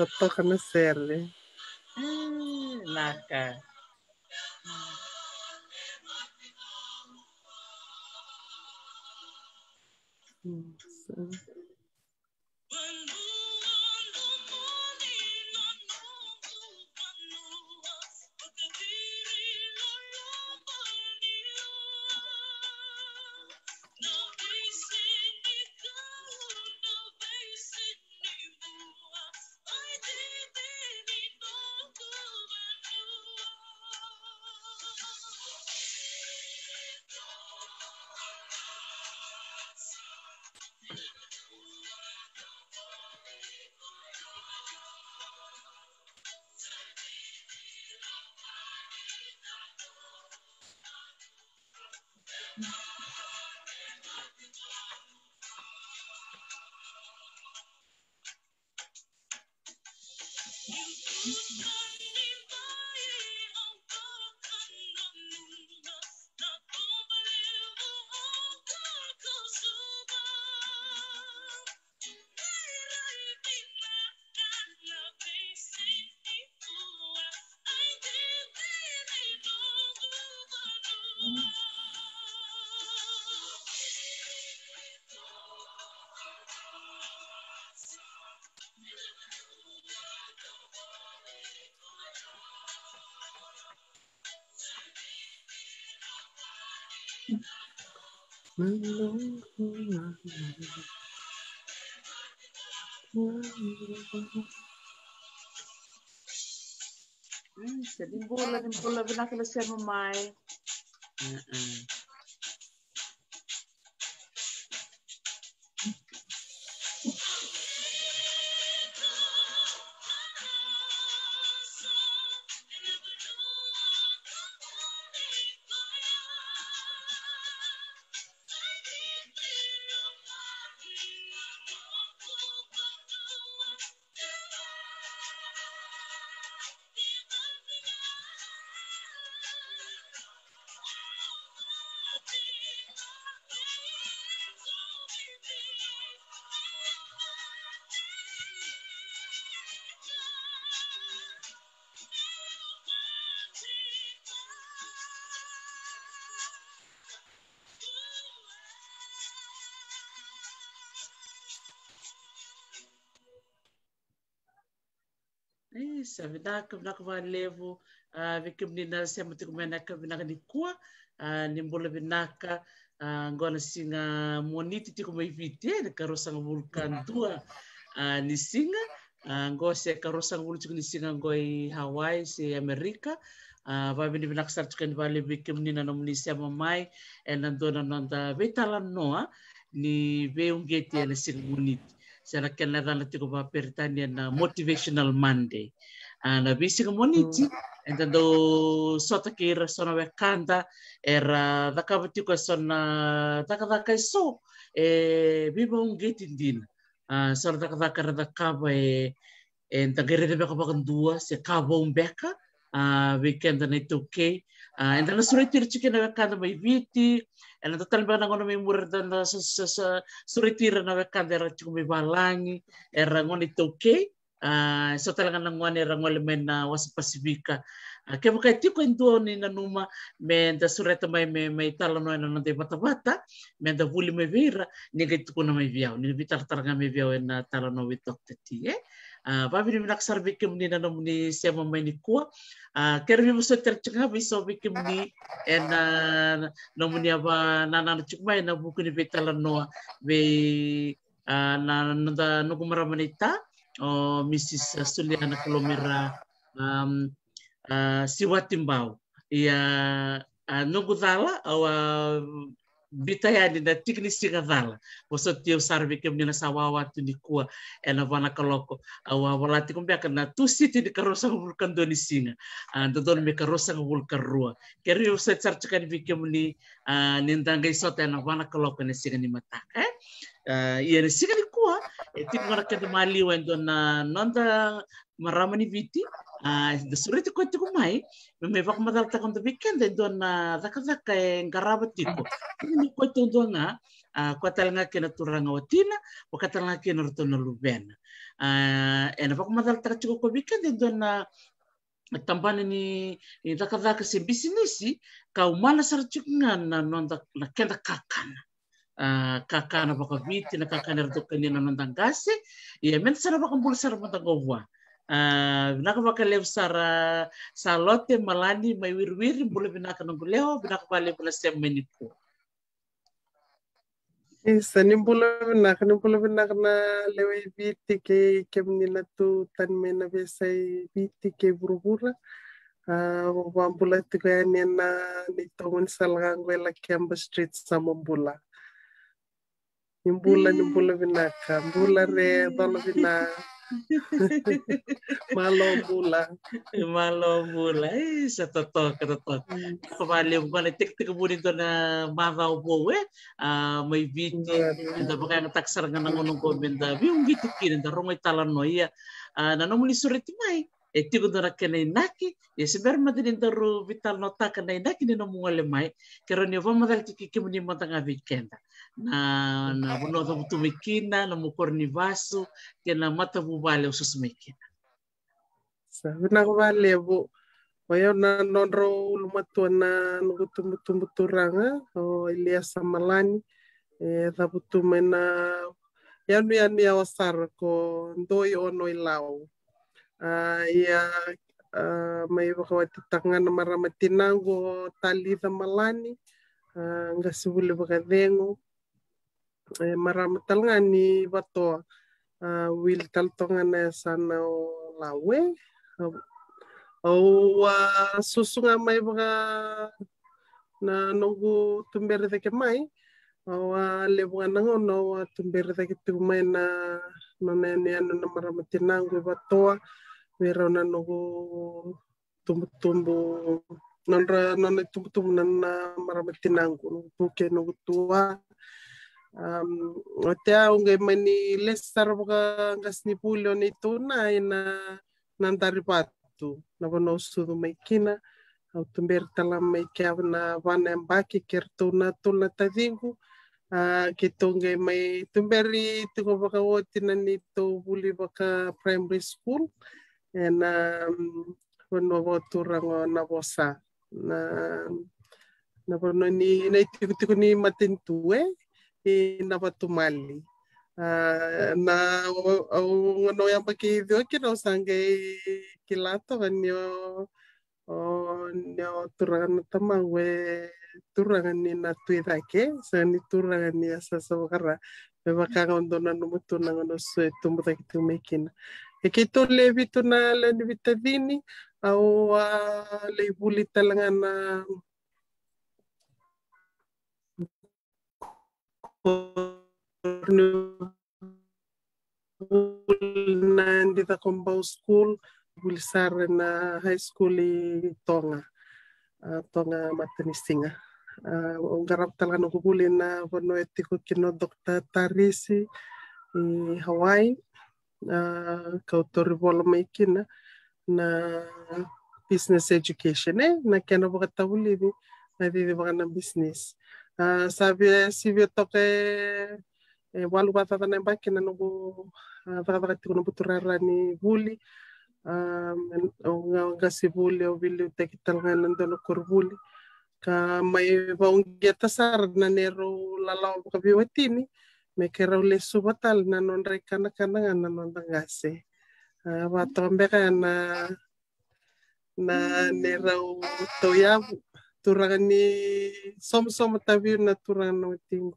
Estou hacerle ah, serve. Ay, sa din bulag, din bulag na sila siya mamay. Uh-uh. sa vinaka vinaka valevo veke minina se matiku menaka vinaka ni kua ni bola vinaka gona singa moniti tiku mai vite ni karosanga vulkan tua ni singa go se karosanga vulu tiku ni singa go i Hawaii se é Amerika ah, vavini vinaka sara tukani vale veke minina nomuni se é mamai e é nandona nanda veitala tá noa ah, ni veungete na singa moniti sera kena rana tiko pa peritania na motivational monday ana ah, bisi ka moniti mm. enta do sota ki ra sona we kanda era dakava tiko sona dakadaka so e biba un gate indina ah, sona da ra dakava e enta gerede beka bakan dua se kava un beka ah, weekend na ito okay Uh, and then suritir chicken na wakanda may viti, and the talba na ngono may murda na sa sa sa suritir na wakanda ra chicken may balangi, and rangon ito okay. Uh, so talaga nang ngone rangol men na was pasifika. Uh, kaya baka tiko ndo ni nanuma men da sureta mai me mai talo no na de bata bata men da vuli me vira ni gaituko na mai viao ni vitar taranga me viao na talo no vitok tati eh. babi ah, ni naksar bikim ni nanom ni siya ah, mamay ni kuwa kaya mi musa tercenga eh, biso bikim ni en namun ni apa nanan cukmai na buku ni betalan noa be ah, na nanda nukumara manita o oh, Mrs. Suliana Kalomera um, uh, siwatimbau ia uh, nungutala awa bitayadinda tiknisigadhala wasotio sarvike mnina sawawatundikua ena vanakaloko awavalati kumbeaka na tusiti dikarosaga vulkandoni singa ah, dodon mekarosaga vulkarua keri usetsartikani vike mni ah, nindaga isota ena vanakaloko na singa ni mataka eh? ah, ia ni singa ni kua e tiku varakedi maliwa edona nonda maramani viti Ah, mai me tigumay mimeivak madaltakan da weekend do don ah, zakazaka eh, ngaraba tiko na kote donga kwatalanga kena turanga otina watina wakatalanga kena rutona lubena ena vak madaltaka tiko ko weekend do na ah, tambane ni zakazaka se bisinesi ka umala saratikunga na nonda na kenda kakana kakana baka viti na kakana rutokani na nonda ngase ia mena sara baka mbula sara mata govoa Uh, ah, binaka makaleu sara salote malani mai wirwiri bula binaka nunguleo binaka bale bula eh, semeni pu. Isa ni bula binaka ni bula binaka na lewe biti ke kemni tu tan menabesai na ke burubura. Uh, wambula tiga ya ni tongon salgangwe la kemba street sama bula. Ni bula ni bula binaka, bula re, bala binaka. Malo mula. Malo mula. Eh, sa totoo, ka totoo. Kapali mo ka, nagtik-tik mo nito na mamaw mo eh. Uh, may video. Ito ba kaya nataksar nga nang unong komenda. Yung gitu kinin, darong may talanoy. Ya. Uh, ah, nanamuli suriti may. e eh, tigo dora kena inaki e ya, se ber ma dinin vital nota kena naki ni no munga le kero ni va madal ki na, na vunoza vutumikina na mukornivasu ke na mata vuvale ususumikina savina kuvalevu wayona nonro ulumatuana nukutumutumuturanga o ilia samalani eh, na yanu yanu ya wasara ko ndoi ono ilau uh, ah, ia uh, ah, mai vakawatitangana na o tali malani uh, ah, nga sivuli vakadengo Eh, marametal nga ni bato uh, wil taltongan sana lawe au uh, susunga mai bunga na nogu tumbere teke mai au uh, lebunga nango no uh, tumbere deke tu mai na no ne ne ano na maramatinangu e batoa wera na nogu tumbu tumbu nonra nonne tumbu tumbu na maramatinangu nogu tuke nogu tua um, tea unga mani less sarvaka ngasnipulo ni na ina nantaripatu na bono sudu maikina au tumber tala maike avna vana embaki ker tuna tuna tadigu uh, ke tonge mai tumberi tuko baka wotina ni to buli baka primary school and um, bono voturango na vosa na na bono ni na tiko tiko ni matintue eh? inapatumali uh, na ah, o no ya paki dio que no sangue kilato venio o no turana tama we turana ni na tuida que se ni turana eh, ni asa sabara me va cagar dona no mutu na no se tumbo da que tu me e que tu levi tu na la vitadini au a leibuli talanga na nandita Kombau School gulisare na high school i Tonga uh, Tonga Matanisinga uh, garap talaga nukukuli na wano etiko kino Dr. Tarisi i Hawaii uh, kautori wala kina na business education eh na kena wakatawuli ni na vivi wakana business uh, savia sivio toke e walu ba tata nemba kina nugu tata tata tiku nugu turara ni vuli nga nga si vuli o vili te kita nga nando no kur vuli ka mai ba ungia tasar na nero lala o ka biwatini me kera ule subatal na non rekana kana nga na non tangase ba tombe na na nero toyabu turaga ni somosomo tavi na turaganatia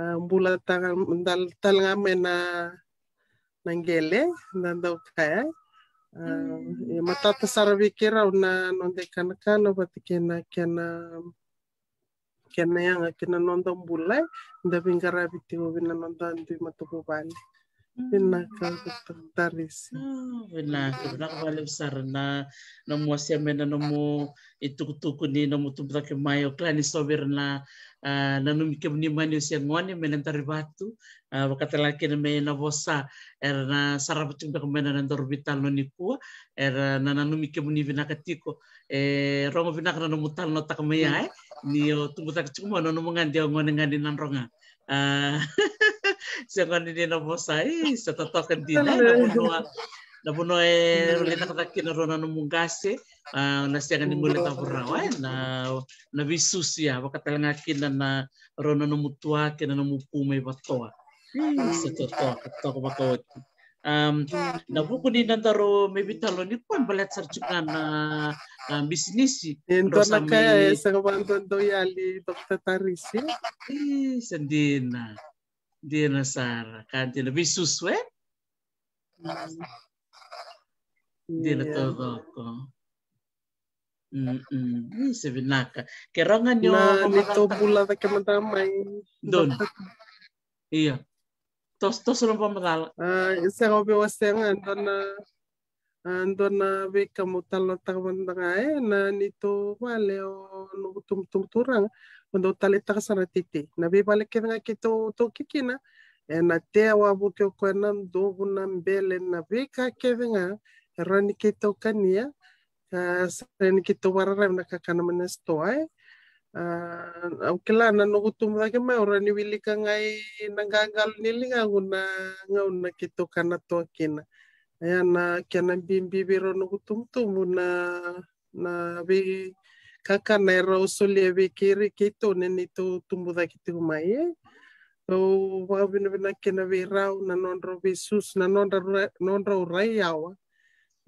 ah, bula taada talegamai na na gele ah, da dau kaiaa i matata sara vei keirau na noda i kanakana vati kena kena kena yaga ke na noda bula davigaravi tio vina noda dui matakuvale Innaka hmm. tatarisi. Innaka hmm, naka vale sarna na mo sia mena na mo itukutuku ni na mo ke mayo klani sober na na no mi kemni mani sia ngone mena taribatu wakatela ke na mena vosa er na sarabatu be mena na dorbital no niku er na eh, na no mi kemni vinaka tiko e rongo vinaka na mo tal no tak meya eh. ni o tubta ke chuma no no nan ronga ah, siangan ini na bosai sa tatakan din na nabunoa nabuno e rulita kata kinarona no mungase na siangan ni mulita burawa na na bisusia wakatala nga kina na rona no mutua kina no mupume batoa sa tatakan katoko bakawat um, na buku ni nantaro maybe talo ni pun balat sarjukan na uh, bisnis si ento na kaya sa kawanton do yali doktor tarisi eh sandina dilaksanakan lebih sesuai dilatodoko Mm-mm. Sebenarnya, yo. nyo nah, itu pula ta kamadamay. don. Iya. Tos tos ron pa matala. Ah, isa ko biwaste nga andon na andon ah, na be kamutalo ta kamandangay eh, na nito vale o no turang quando tali taka sana titi. Na vi bale venga to to kikina, e eh, na te awa bu que na ndo ndogu na mbele na ka venga, e rani que to kania, rani que to warara na kana mana stoa, eh. ah, au kila na no kutum da ke mai ora ni wili ka ngai na gangal ni nga guna ngauna kito kana to kina na kana bimbi biro no kutum tumu na na bi kaka nei rau o solebe ke re ke to ne to tumbuda ke tuma ye o wa bina bina ke na be rao na nonro be sus na nonro nonro rai awa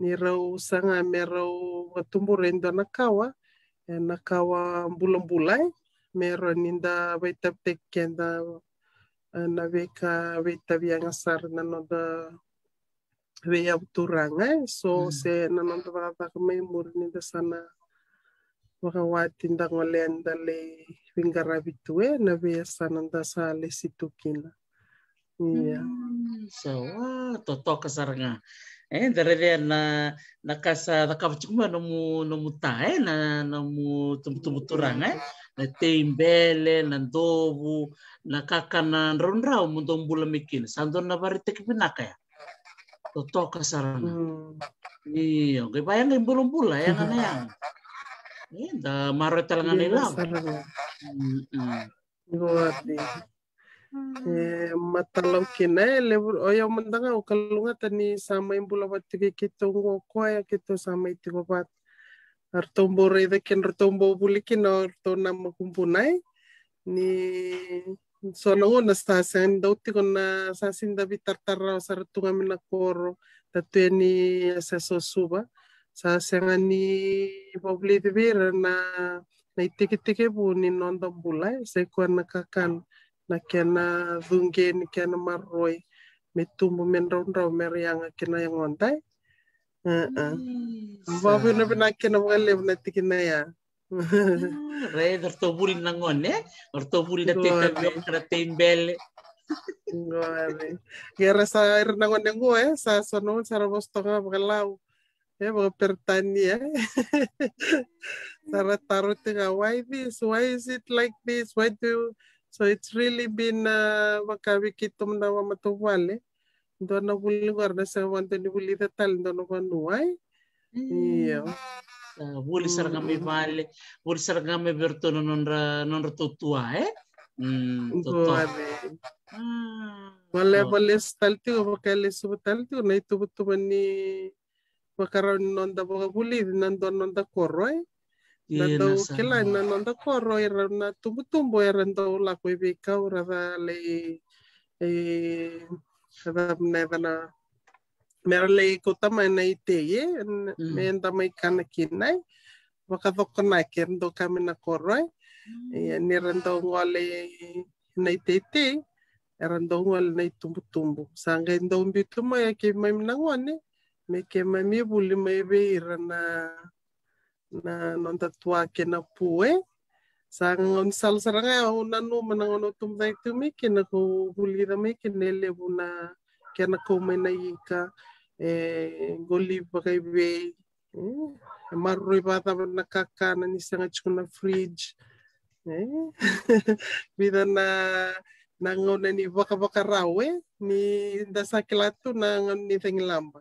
ni rau sanga me rau watumbu rendo na kawa na kawa mbula mbulai me rau ninda waitap tek kenda na veka waitavi angasar na nonda veya turanga so mm. se na nonda vakavaka mai muri ninda sana wakawatin da ngolenda le vingarabitue na besananda sa le situkina. Iya. Hmm. So, wah, toto kasaranga. Eh, na na kasa na kavchuma no mu no ta eh na no mu tum na teimbele na ndovu na kaka na ronra mu ndombula mikin sando na bari tek ya. Toto kasaranga. Hmm. Iya, ge bayang ngimbulung-bula yang aneh இந்த ಮಾರುತಲಂಗನಿಲ್ಲ godi matalau kina lebur o oh, oh, ya mandanga o kalunga tani sama imbula batike kitongo koya kita sama itiko bat artombo rede ken artombo bulikin artona makumpunai ni sonongo na sasen dauti kona sasin dabi tartarra sartunga mina koro tatueni aseso suba sasagna ny pampletivera na e e, na iteketekepo ninondambulai saikuana kakana nakiana dhungeni kena marroi a mendraudrau merianga kina yangontai vavina pina kina vakalevna tikina ya ah, Rai dortoburi nangone, eh? dortoburi da teta biokra teimbele. Eh? Ngore. Gera sa irnangone ngoe, eh? sa sono sa rabos tonga bakalau. Yeah, mga pertan niya. Taratarot nga, why this? Why is it like this? Why do you... So it's really been uh, makawikitum na matuwal eh. Doon na wulgar na sa wanto ni wulita tal, doon na why? Yeah. Wuli sarga mi vale, wuli sarga mi verto non non tutua eh. Mm, tutua. Wala ah. wala oh. stalti o bakal subutalti o na itubutuban ni pakaroon non da boka buli nan don non da koroi nan da kela nan non da koroi ra na tumbu tumbu era ndo la ko da le e da neva na mera le ko tama na ite ye mm. me nda mai kana kinai baka doko do kami na koroi e mm. ni rando ngole na ite ite era ndo ngole na tumbu tumbu sanga ndo mbitu mo ya ke mai mekema mami buli e beira na na nontatua ke na pue sa ngon sal saranga o na no mana ngono tum dai tu me ke na ko bulira me ke ne le buna ke na ko me na ika e goli baka be e marroi bata na kakana ni sanga chuna fridge eh bida na na ngona ni baka baka rawe ni dasa kelatu na ngon ni tengilamba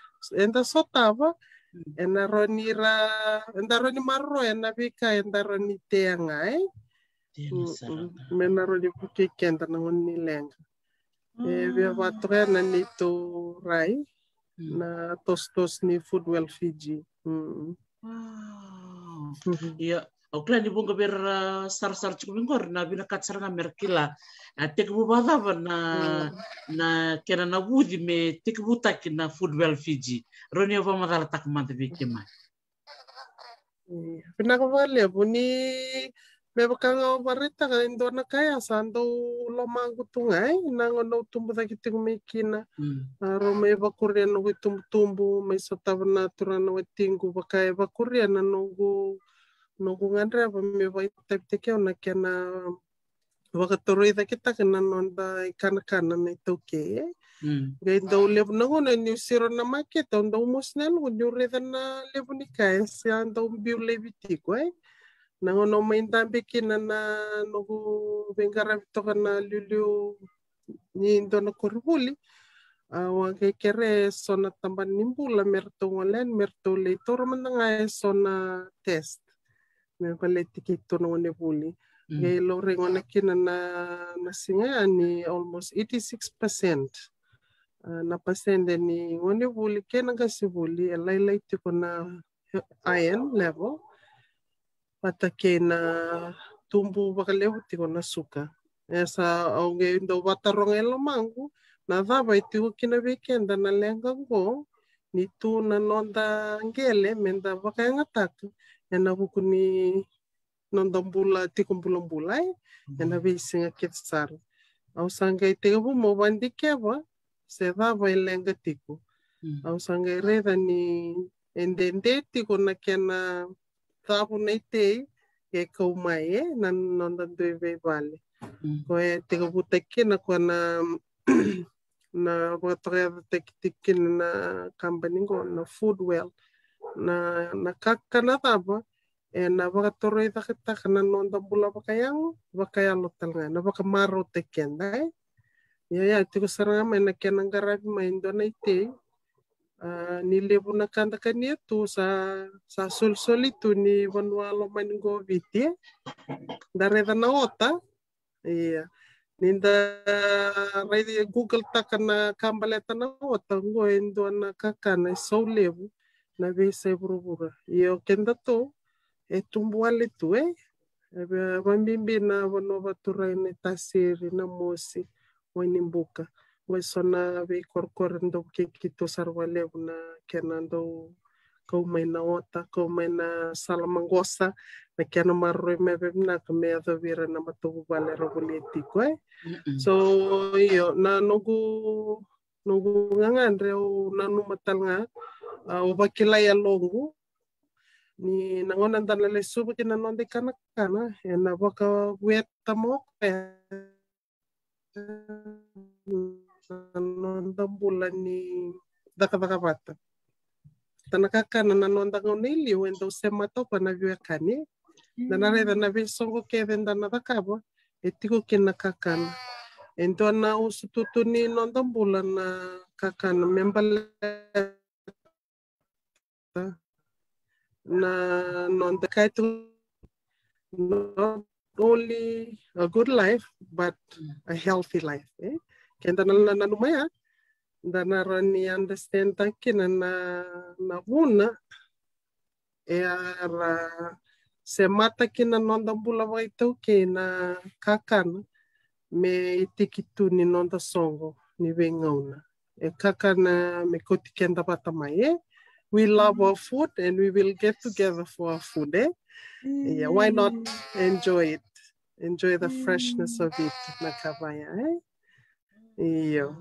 enda sotava hmm. enda roni ra enda roni marro enda vika enda roni tenga eh mena roni kuki kenda na ngoni lenga e ah. via vatre na ni rai hmm. na tos ni food well fiji mm. wow. Hmm. yeah oklan ibu nggak ber eh, sar sar chukumingor na bina sar nggak merkila tek bu badava na na kena na budi me tek bu tak na football Fiji roni apa madala tak manta beke mai bina ko vale buni me nggak o barita indo na kaya sando lo mangu tungai eh? na ngono tumbu tak tek me kina mm. ro me bakuria no tumbu tumbu me sotavna turana tinggu bakai bakuria na no type na na kaya nukunganrya vamivaitta vitekiaunakiana vakatoreitha kitakananonda ikanakana itauke gai dau levu nagona niu siro na market au dau mosinalugu niu retha na ni kaya siya dau biu levitiku ai nagona umainta bekina na nugu vengara vitoka na liuliu nindo na korivuli wage kere sona tamban nimbula merto ngolen merto leitor manangai na test na baletikitonong mm. ni Buli. Ngay lo rengo na kina na nasinga ani almost 86% na percent ah, ni one buli kena kasi buli laylay tiko na iron level pata kena tumbu bakalehu tiko na suka. Esa onge ndo batarong elo mangu na dava itiko kina weekenda na lenga ngo ni tu na nonda ngele menda bakayangataka ianavako ny nandambola tiako ambolambola ay ianave mhm. isegnakety tsara ausangay tegna vo mobandikevo zay rava ilenga tiako ausangay rera ny endende tiako nakiana travona itey e kaumai mhm. e na nondandoeve vale mhm. koe tegna vo takina koa na na vatoreaza takitikkina na company go na food well na na pa e eh, na baka toroi takita kana non ta bula baka yang baka yang lotel nga na baka maro kenda e ya ya tiko saranga mai na kenan garabi mai na ite ni lebu na kanda kania tu sa sa sol soli tu ni wanualo mai go viti da na ota iya ninda rede google takana kambaleta na ota ngo na kakana so lebu na be se burubura yo kenda to e tumbua le tue eh? vambimbi na vono vaturaine tasiri na mosi wanimbuka wesona veikorikori ndo vukekitosarwa levu na kena ndo kaumaina ota kaumaina salamangosa na kena marroi meve vinaka meathovira na matovu valera vuletiko e eh? so iyo na nogu nogu ngangandre u nanumatalga uh, ah, o bakilai alongu ni nangonan dan lele subu kina non de kana kana ena waka weta mo pe non da ni daka daka bata tanaka kana na non ngone li o endo sema to pana viu kane na na na ve songo ke den daka bo etiko eh, kina kakana Ento na usututu ni non da bulan na kakana membala na, non-decathlon, not only a good life, but a healthy life. Eh? Kenta na nanumaya, da na rani understand tanki na na na una, e ara se mata ki na nonda bula wai tau ke na kakana, me itikitu ni nonda songo ni wengauna. E kakana me koti kenda bata mai, eh? we love mm. our food and we will get together for our food. Eh? Mm. Yeah, why not mm. enjoy it? Enjoy the freshness mm. of it, Nakabaya. Eh? Yeah.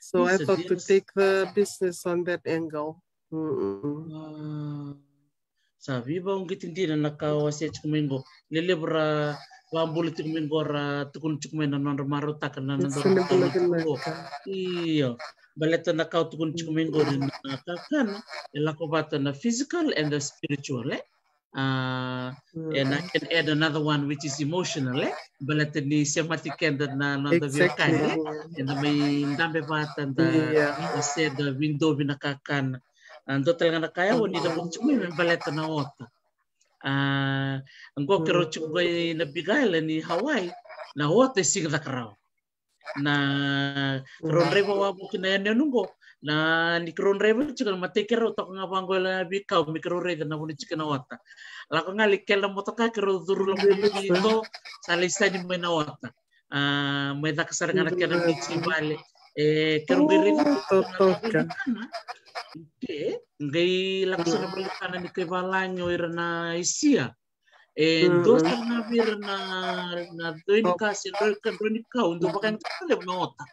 So it's I thought to take the business on that angle. Mm-mm. Uh, Sabi ba din na nakawa siya chukumengo, lelebra wambuli chukumengo ra tukun chukumen na nandarmaro takan na nandarmaro Iyo. baleta na kau tukun chikumengo na kakana ela kovata na physical and the spiritual eh? Uh, and I can add another one which is emotional eh? baleta ni sematik and na na the exactly. eh? and may ndambe vata and the said the window binakakan. kakana and to telga na kaya woni da chikumen baleta na wata. uh, ngo kero mm. chikugai na bigaila ni Hawaii na wata e sigda karao na kron rebo wa bukin na yan nungo na ni kron rebo chikal mateker tok nga pango la bi mi kron rebo na buni chikana wata la ko ngali kela motoka kero duru la bi to salisa ni na wata a me da kasar ngana kera bi chimale eh kero bi rebo to toka ke ngai la kasar ngana ni kevalanyo irana isia Entonces, na vir na na tunika sirka tunika untuk pakan kale mota.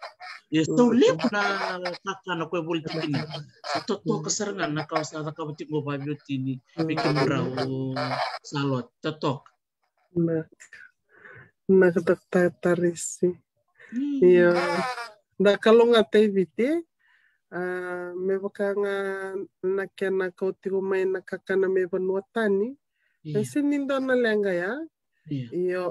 Estou lepo na kaka na kwe bulitini. Sato to kasarangan na kau sa ka butik mo babio tini bikin brau salot tatok. Iya. Iya. Nah, eh, nak, ma tatarisi. Yo. Da kalau ngatai vite me baka nga nakena kau tigo mai nakakana me banuatani. Kasi nindon na lengaya. Yeah. Iyo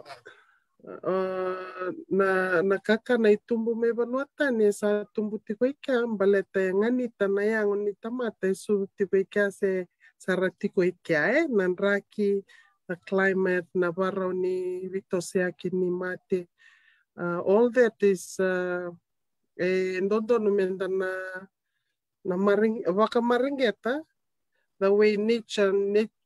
uh, na kaka na itumbu mevanuata ni sa tumbu tikoika baleta ngani tanaya ngoni tamata su tikoika se saratiko ikia e eh? nanraki the climate navarro ni vitoseaki ni mate uh, all that is uh, eh, ndondo numenda na na maring waka maringeta the way nature, nature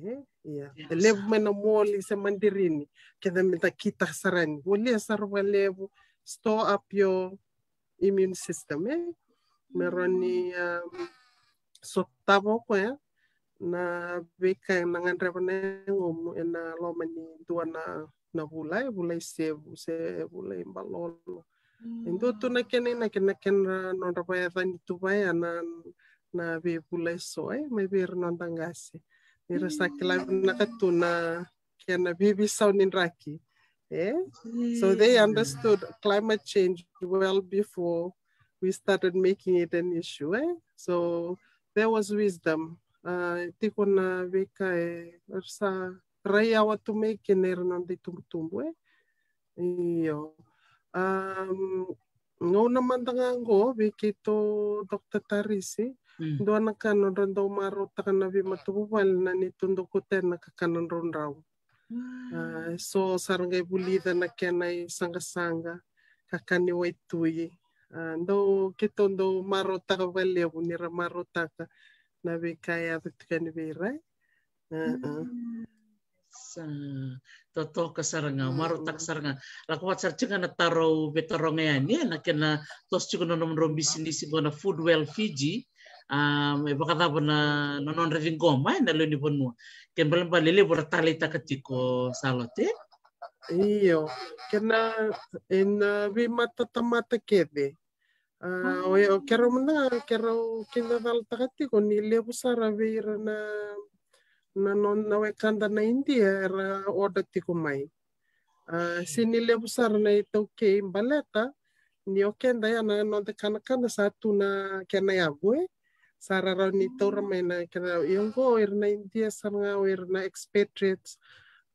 eh? yeah. yes. Iya. levu mena moli semandirini kedha kita sarani wolia sarwa levu store up your immune system eh? meroni hmm. um, sotavo ko ya. na veka nanganreva ne ngomu ena eh, lomani dua na na vula e sebu se vula imbalolo mm. Indo tu na kene na kene kena non rapa ya tani tu ya na na ve vula so eh me ver non Eh? So they mm. understood climate change well before we started making it an issue. Eh? So there was wisdom. Ah, Tiko na veka eh, sa raya watu make nero eh? Iyo. Um, ngau naman tangango, to Dr. Tarisi, Mm. doana kanon ron do maro takana bi wal na ni tundo kuten na ron raw uh, so sarangai bulida na kenai sanga sanga kakani wetui uh, ah, ndo kitondo maro takavale bunira maro taka na be kaya tukani be rai uh -uh. Ah. sa toto kasaranga maro tak saranga lakwat sarcenga na taro betorongea ya ni na kena tos nomro bisnis food well Fiji me pakata pana nonon revin koma na lo ni ponu ken balan palele por talita katiko salote ya? iyo kena en vi mata tamata kede ah, hmm. o o kero mna kero kina dalta katiko ni le busara vira na na non na we kanda na india era order tiko mai ah, sini hmm. le busara na itu ke baleta ni okenda ya na non te kana kana satu na kena ya gue eh? sararaw ni Torah may na kana yung ko er na India san nga er na expatriates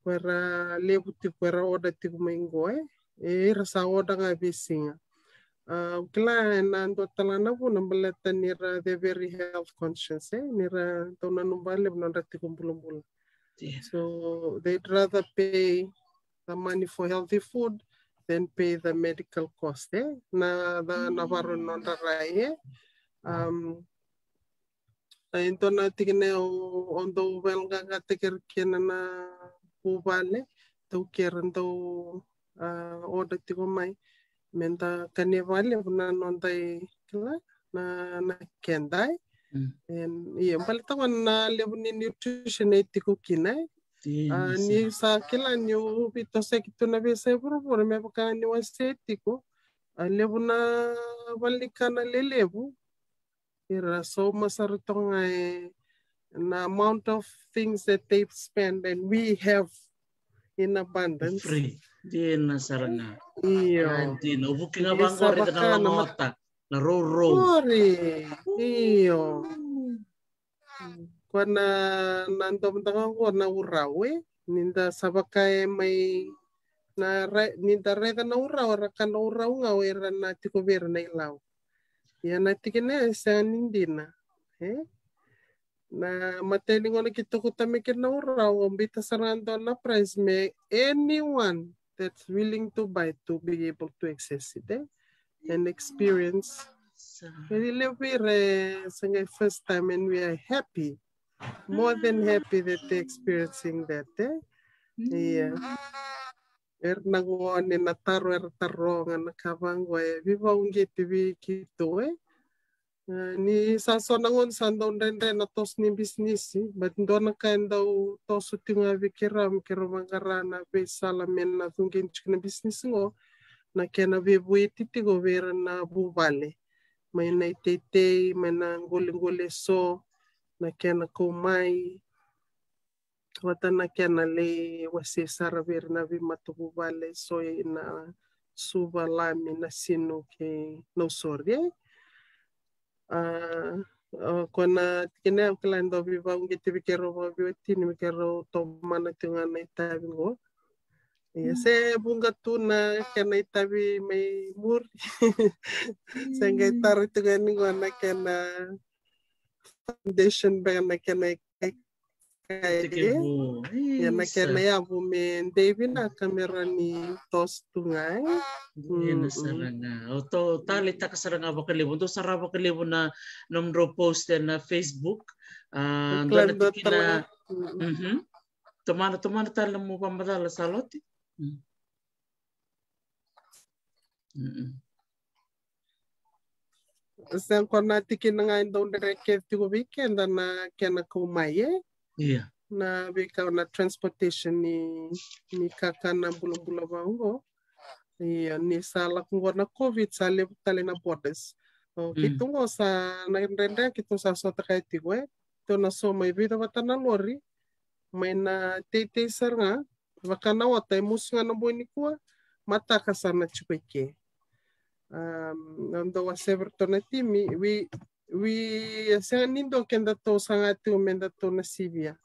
wera lebu ti wera oda ti kumaingo eh er sa oda nga bisinga kila na ando ah, talana po nambalata nira the very health conscious eh nira tauna numbale nonda ti kumbulumbula so they'd rather pay the money for healthy food than pay the medical cost eh na the mm. navaron nonda rai eh um, into na tigne o ondo wel ga ga kena na puvale to keren to o dak mai menta kane vale na tai kila na na kendai em ye mbal na le ni nutrition e eh, tiko kinai eh. ah, ni sa kila ni o to se kitu na bi se por por me ka ni wa se tiko ah, le na valikana lelevu there are so masarutonga eh, an amount of things that they spend and we have in abundance. Free. Di na sarana. Iyo. Di mm. na ubukin na bang kore ka na mata. Na row row. Kore. Iyo. Kwa na nandom tanga ko na urawe. Ninda sabakay may na ninda reda na uraw. ka na uraw nga wera na tikubira na ilaw. Yan natikina sanin din na. Eh? na mateli ngone kita kutamike na uraw ambita sarando na price may anyone that's willing to buy to be able to access it eh? and experience very levire sangai first time and we are happy more than happy that they're experiencing that eh? Mm. yeah er nangone na taro er tarong ang kavangwa e viva unge tivi kitoe ni sa so nangon sa ndon rendre na tos ni bisnisi but ndon na kain dau tosu tinga vikira mkero mangarana be sala na tungin chik na business ngo na kaya na buiti tigo vera na buvale May na itetei may na ngole ngole so na kena kumai watana kena le wasi saravir na vi matubu vale soy na suva lami ah, mm. mm. na sinu ke no sorge uh, uh, kona kene klando vi va unge te vi va vi tini mi kero tomana tunga na itabi ngo Ya se bunga tuna kena itavi mei mur. Sehingga itar itu ngo ngona kena foundation bana kena yanakena yavumendevina kamerani tostungay yana saranga oto talita kasaranga vakalevon to sara vakalevon na iya, hmm, hmm. nomro post na facebook dona tikina tomana tomana tala mo pamadala saloti hmm. mhm. sen kona tikina ngai don direct kevti go weekend na kena kumaye iya na veka na transportation ni, ni kaka na bulabula vango oh. iya ni sala kung na covid sale tale na borders o kitungo sa na rende kitu sa so takai tiwe to na so mai vida watana lori mai na tete sarnga wakana wata musunga na boni kua mata kasana chupeke um ndo wa sever timi we we sanganindo kenda to sangatu menda to nasibia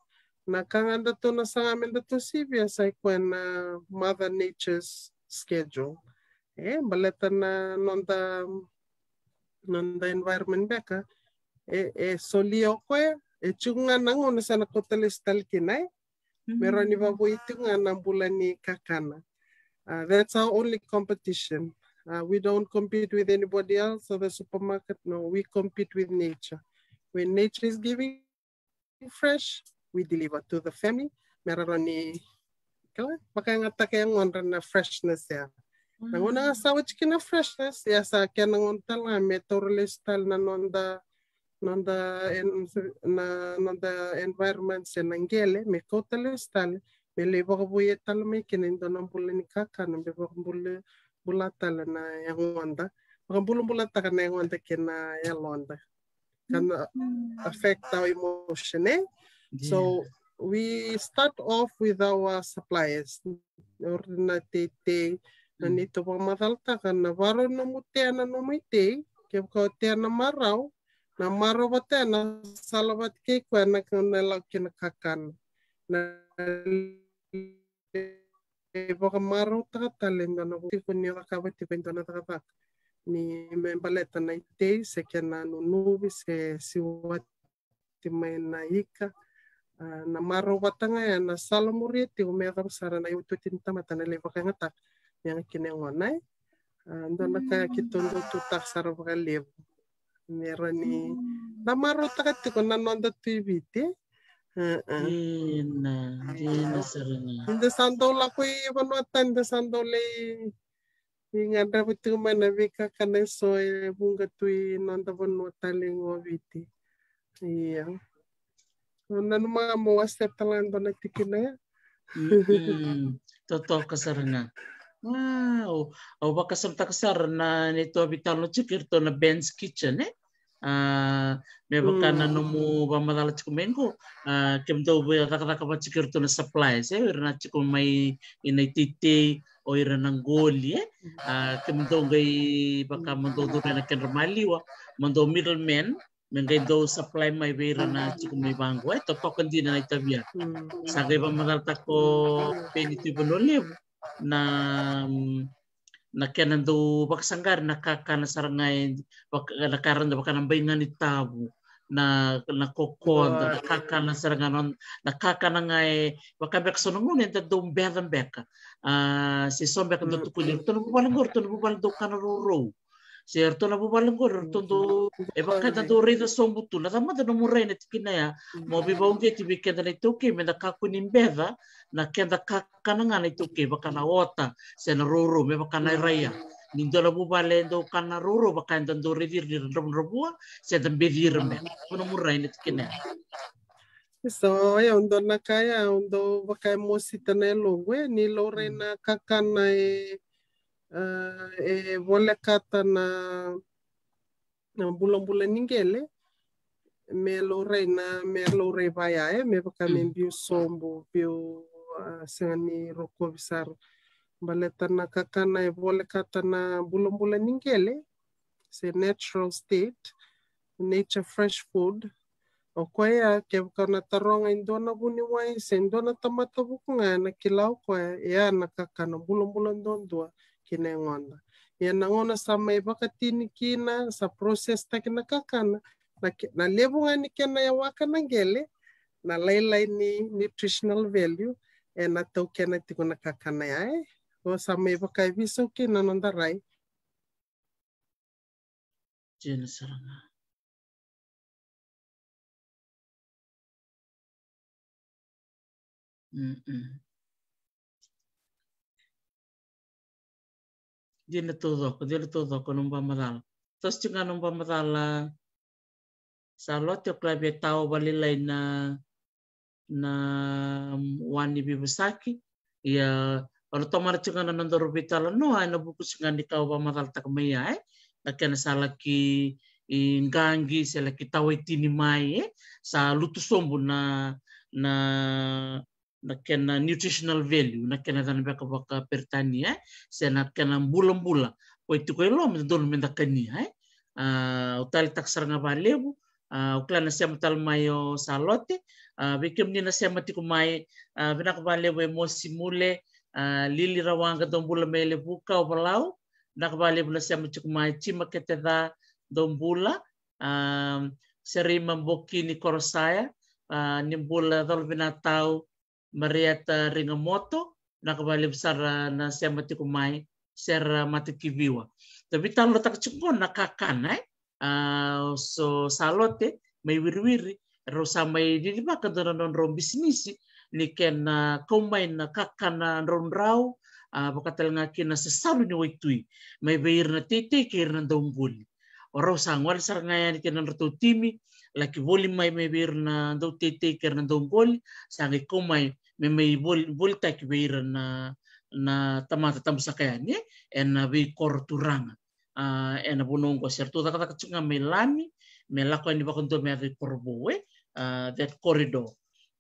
nakanganda to nasanga menda to sibia sa kwena mother nature's schedule e eh, baleta na nonda nonda environment beka e eh, e eh, solio koe e chunga nango na sana kotele stal kinai mm-hmm. meron iba boitunga na bulani kakana uh, that's our only competition uh, we don't compete with anybody else or the supermarket. No, we compete with nature. When nature is giving fresh, we deliver to the family. Meron ni kala kaya ngonra na freshness ya. Nanguna hmm. asawa chicken na freshness ya sa kaya nangonta la meteorological na nanda nanda na nanda environment sa nangele me kotelestal me lebo buye talme kinendo nambule ni kaka nambe bulle bulata la na yanguanta maka bulubulata ka na yanguanta ke na yalonta mm. kana affect our emotion eh? so we start off with our suppliers orna te na mm. nito pa madalta kana varo na mute ana no mite ke ko te ana marau na maro bate na salavat ke ko na kana la ke na kakana na Ipo kamaru taka talenga na kuti kuni wa kawa ti pento na taka taka. Ni membaleta na itei se kia na nunubi se siwa ti mai na ika. Na maro watanga ya na salamuri ti umea kama sara na yutu tinta matana lewa kanga taka. Yang kine ngonai. Ndona ka kitondo tu tak eh. ah, mm. sara waka lewa. Mera ni mm. na maro taka tiko na nonda tu ibiti. இந்த சந்தோல போய் பண்ணுவா இந்த சந்தோல inga dapat tu mana vika kana soe bunga tui nonda bon nota lingo viti iya nanu ma mo wasta talan dona tikina toto kasarna wow au baka samta kasarna ni to bitalo chikir na ben's kitchen eh mebakana eh, hmm. numu bamadala chiku eh, mengu kem tau buya takataka pa chikiru tuna supply se irna chiku mai inai titi o ira nangoli e kem tau gai baka mandau tu rena ken ramali wa middleman mengai do supply mai beira na chiku mai bangu e eh. to token di na itabia ya. hmm. sagai bamadala tako peni tu ya. na nakanando baksangar nakakana sarangai nakaranda bakana baingan itabu na nakokon da nakakana saranganon nakakana ngai bakabek sonungun da dum bedan beka ah, si sombek hmm. ndo tukulir tunu bal ngor tunu bal do kana roro Certo la popale ancora tanto e va che tanto rida son butuna da ma non morene tikina ya mo bi va unge ti bikenda ne toke me da kaku ni mbeva na kenda kakana ngane toke va kana ota sen roro me va kana raya nindo la kana roro va kana ndo redir ni rom robua se da bedir me non tikina So ya undo nakaya undo vakai mosita ne logwe ni lorena kakana e Ah, e eh, wole kata me lore na me lore vaya me baka me mm. sombo biu uh, ah, sengani roko bisar baleta na kakana e wole se natural state nature fresh food o koea ke na taronga indona buni wai se na tamata bukunga na kilau koea e ana kakana bulambula ndondua kinengona yenangona sa maiva katini kina sa process takina kakana na, na lebunga ni kena ya waka na ngele na lailai ni nutritional value e na tau kena tikuna kakana ya e o sa maiva kaivisa kina nanda rai Jena saranga. Mm-mm. dinetudoko dinetudoko madala tos madala sa salot yo klabe tau balilai na na wani bibusaki ya to tomara tsinga na nandoro bitala no ai na buku cinga ni tau pamatala takamaya eh na kena gangi ngangi selaki tao itini mai sa lutu sombu na na nakena nutritional value nakena dan beka baka eh se nakena bulan bula o itu ko lo men don men dakani ai utal tal taksar nga balebu uh, klana se mayo salote bikem ni na mati ko mai benak balebu mo simule lili rawanga don bula mele buka o balau nak balebu na mati ko mai cima keteda don bula ah, seri membokini korosaya eh? ah, nimbula dol binatau Marieta Ringamoto, na kabali besar na siya matikumay, mati matikibiwa. Tapi talo tak cengko na kakana, eh? Ah, so salote, may wirwiri, rosa may didiba kadana non rom bisnisi, ni ken ah, na ah, kumay na kakana ron raw, bakatal nga kina sa salo ni waitui, may bayir na titi, kair na daumbuli. Oro sangwal sar ngayan kinan timi, like voli may may vir na do te na do gol sa ngi ko may me mai vol tak vir na na tamata tam sakaya ni en eh. na vi kor turanga uh, en ah, na uh, bunong ko serto tuta kata kacunga me lami me lako ni bakon do me ave uh, ah, that corridor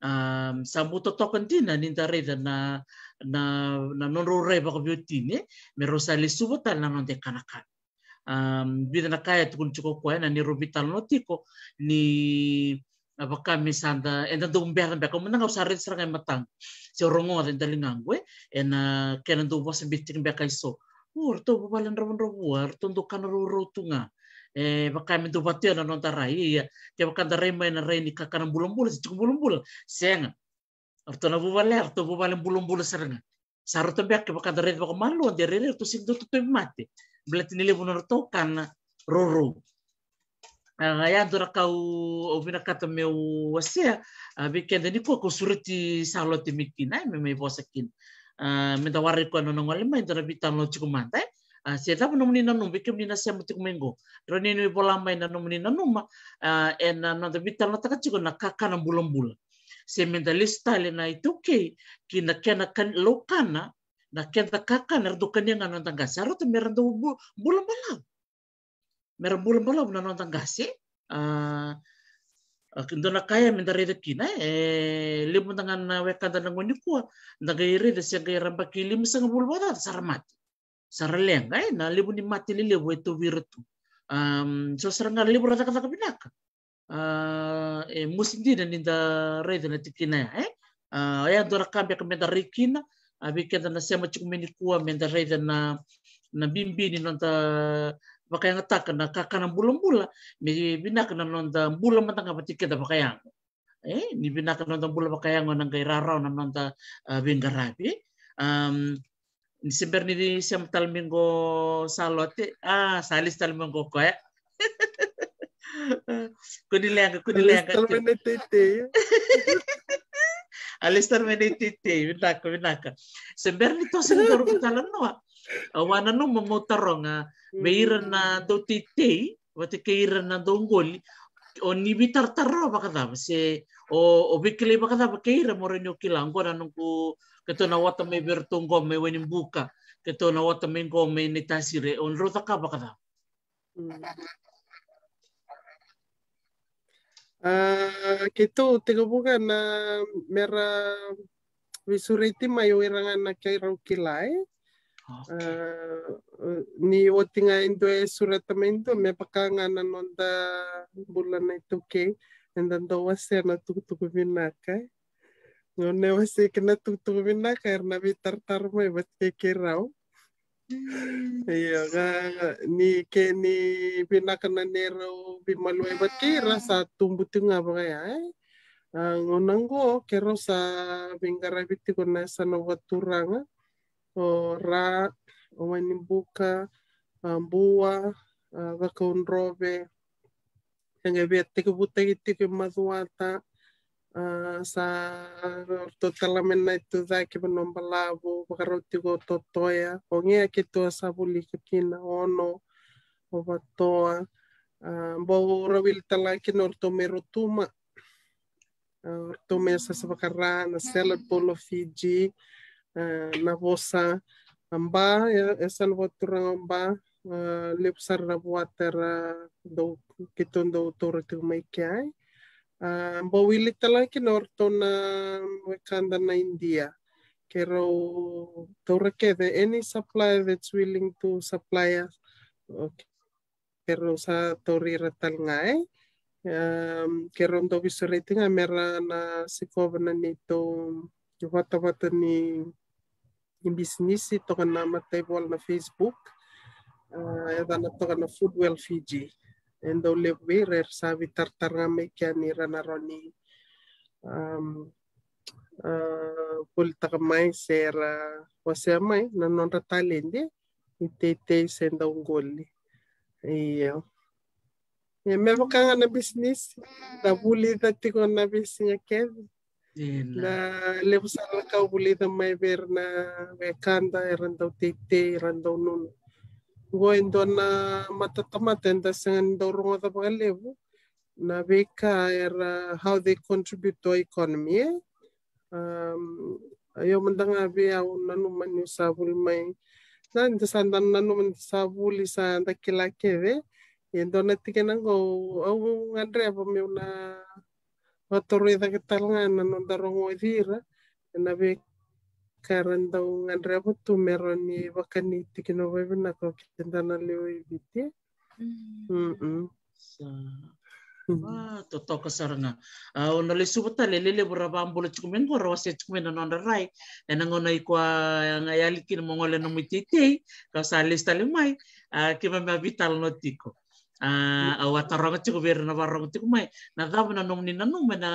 um sambuto token din na ninda reda na na na non rore ko biutin ni eh. me rosali subota na non te kanakan um, chuko kwa na ni rubital notiko ni apakah misalnya enta eh, dong biar biar kamu nangkap sarit serangan matang si orang orang lingang gue eh. ena kena tuh pas biting biar iso ur tuh balan rawan rawar ro ro tunga kan eh pakai mintu batu na non rai ya ke pakai tarai main rai ni kakanan bulan si cukup bulan bulan seng arto na bubale arto bubale bulan serang serangan sarutan ke pakai tarai malu dia rai itu sing tuh mati بلتني بنرتو كان roro. Ah, ya dora kau obina oh, kata me wasia ah, bikin dani ko ko surati salo timiki nai eh, me me bosakin ah, me tawari ko nono ngale mai dora bitan lo ciku mantai eh. sia tapu nomini nanu bikin nina sia mutik mengo roni ni bola mai nanu mini nanu ma ena nanda bitan lo taka ciku na kakana bulan bulan se itu ke kina kena kan lokana nah nakenza kaka naradokania nanao an-tangasy ary ohatra miarandao mbolambalavo miarambolambalavo nanao an-tangasy donakay ah, eh, amindarerakina e eh, lemo tanganana eh, wekandanangoni koa dagaireda sy agairambaki lemo sangabolobada saramaty lenga e na lemo ni maty lelevo e towiratu so sarangara lemo radakadaka binaka ah, e musidina ninda redana tikina e e adorakambeka ah, medarikina abi kenda na sema chukumeni kua menda raida na na bimbini nonta pakayang taka na kakana bula-bula mi binak na nonta bula matanga patika da pakayang eh ni binak na nonta bula pakayang na ngai rarau na nonta eh, bengarabi eh, um ni sember ni sem talmingo salote eh. ah salis talmingo ko eh kudilang kunilenga talmingo tete alistair menititi winaka winaka sember nito sendor kitalan no awana ah? no nga, beira na ah. do titi wati keira na do ngoli o nibi tartaro bakadam se o o bikile bakadam keira morenyo kilangora nungku na wata me bertunggo me wenim buka ketona wata me ngome ni tasire on rota ka bakadam hmm. Kita tiga bukan, na mera visuriti mayoirangan na kay Raukilai. Okay. Uh, ni otinga indo e suratamento me pakanga na nonda bulan na ito ke doa wase na tutuku vinaka. Ngone wase kena tutuku vinaka erna vitartar mo ke Iya kan ni ke ni pinakananero bimalue bat kira sa tumbuti nga apa kaya eh? Ah, Ngonang go ke kero sa bingarabiti ko na sa nawaturanga eh. o ra o ambua, ah, ah, buwa vakaunrobe yang ebete kubuta gitu ke mazuata sa na ortotalamena ituza ke banombalavu vakarotigo totoya ongea ketua savulika kina ono o ovatoa ah, bouravilitalaki na ortome rotuma sa ah, sasavakarā na salad polo fiji ah, na vosa amba esa na voaturaga amba na sarara do dou ketondou touratigumaike ai but bowilik kinor to we wekanda na India. Pero tore kede any supply that's willing to supply us. Ah. Okay. Pero sa tori retal nga eh. Um, pero ang dobi rating ay meron na si governor nito yung wata-wata ni yung business ito ka na matay na Facebook. Uh, ah, ito na ito ka na Foodwell Fiji. enda ulevei rer savi tartarame ke aniranaroni um, uh, pultakamai sera waseamai nanonra talende gol senda ungoli iyo ia mevakanga na business na vulidha tiko na visinya keve na levusaralakau vulidha mai ver na vekanda erandau teitei erandau nunu goendo na dorong ata daurunga levo na beka era how they contribute to economy um ayo mandanga be au nanu manu sabul mai na nda sanda nanu man sabul isa kila keve endo na tike nango au ngandre na me una vatorida ke talanga nanu na be karan daw andre bo tu meron ni wakani tikino wewe na ko ano, ano, ah, kitenda na leo ibiti mm mm sa wa to to kasaranga au no le subata le le bo rabam bolo ko rawase chukumen no na rai ena ngona ikwa ngayali kin mongole no mitete ka sa lista le mai ki ma vital no tiko Ah, awataranga tiko vera na varanga tiko mai na dava na nomni na numa e na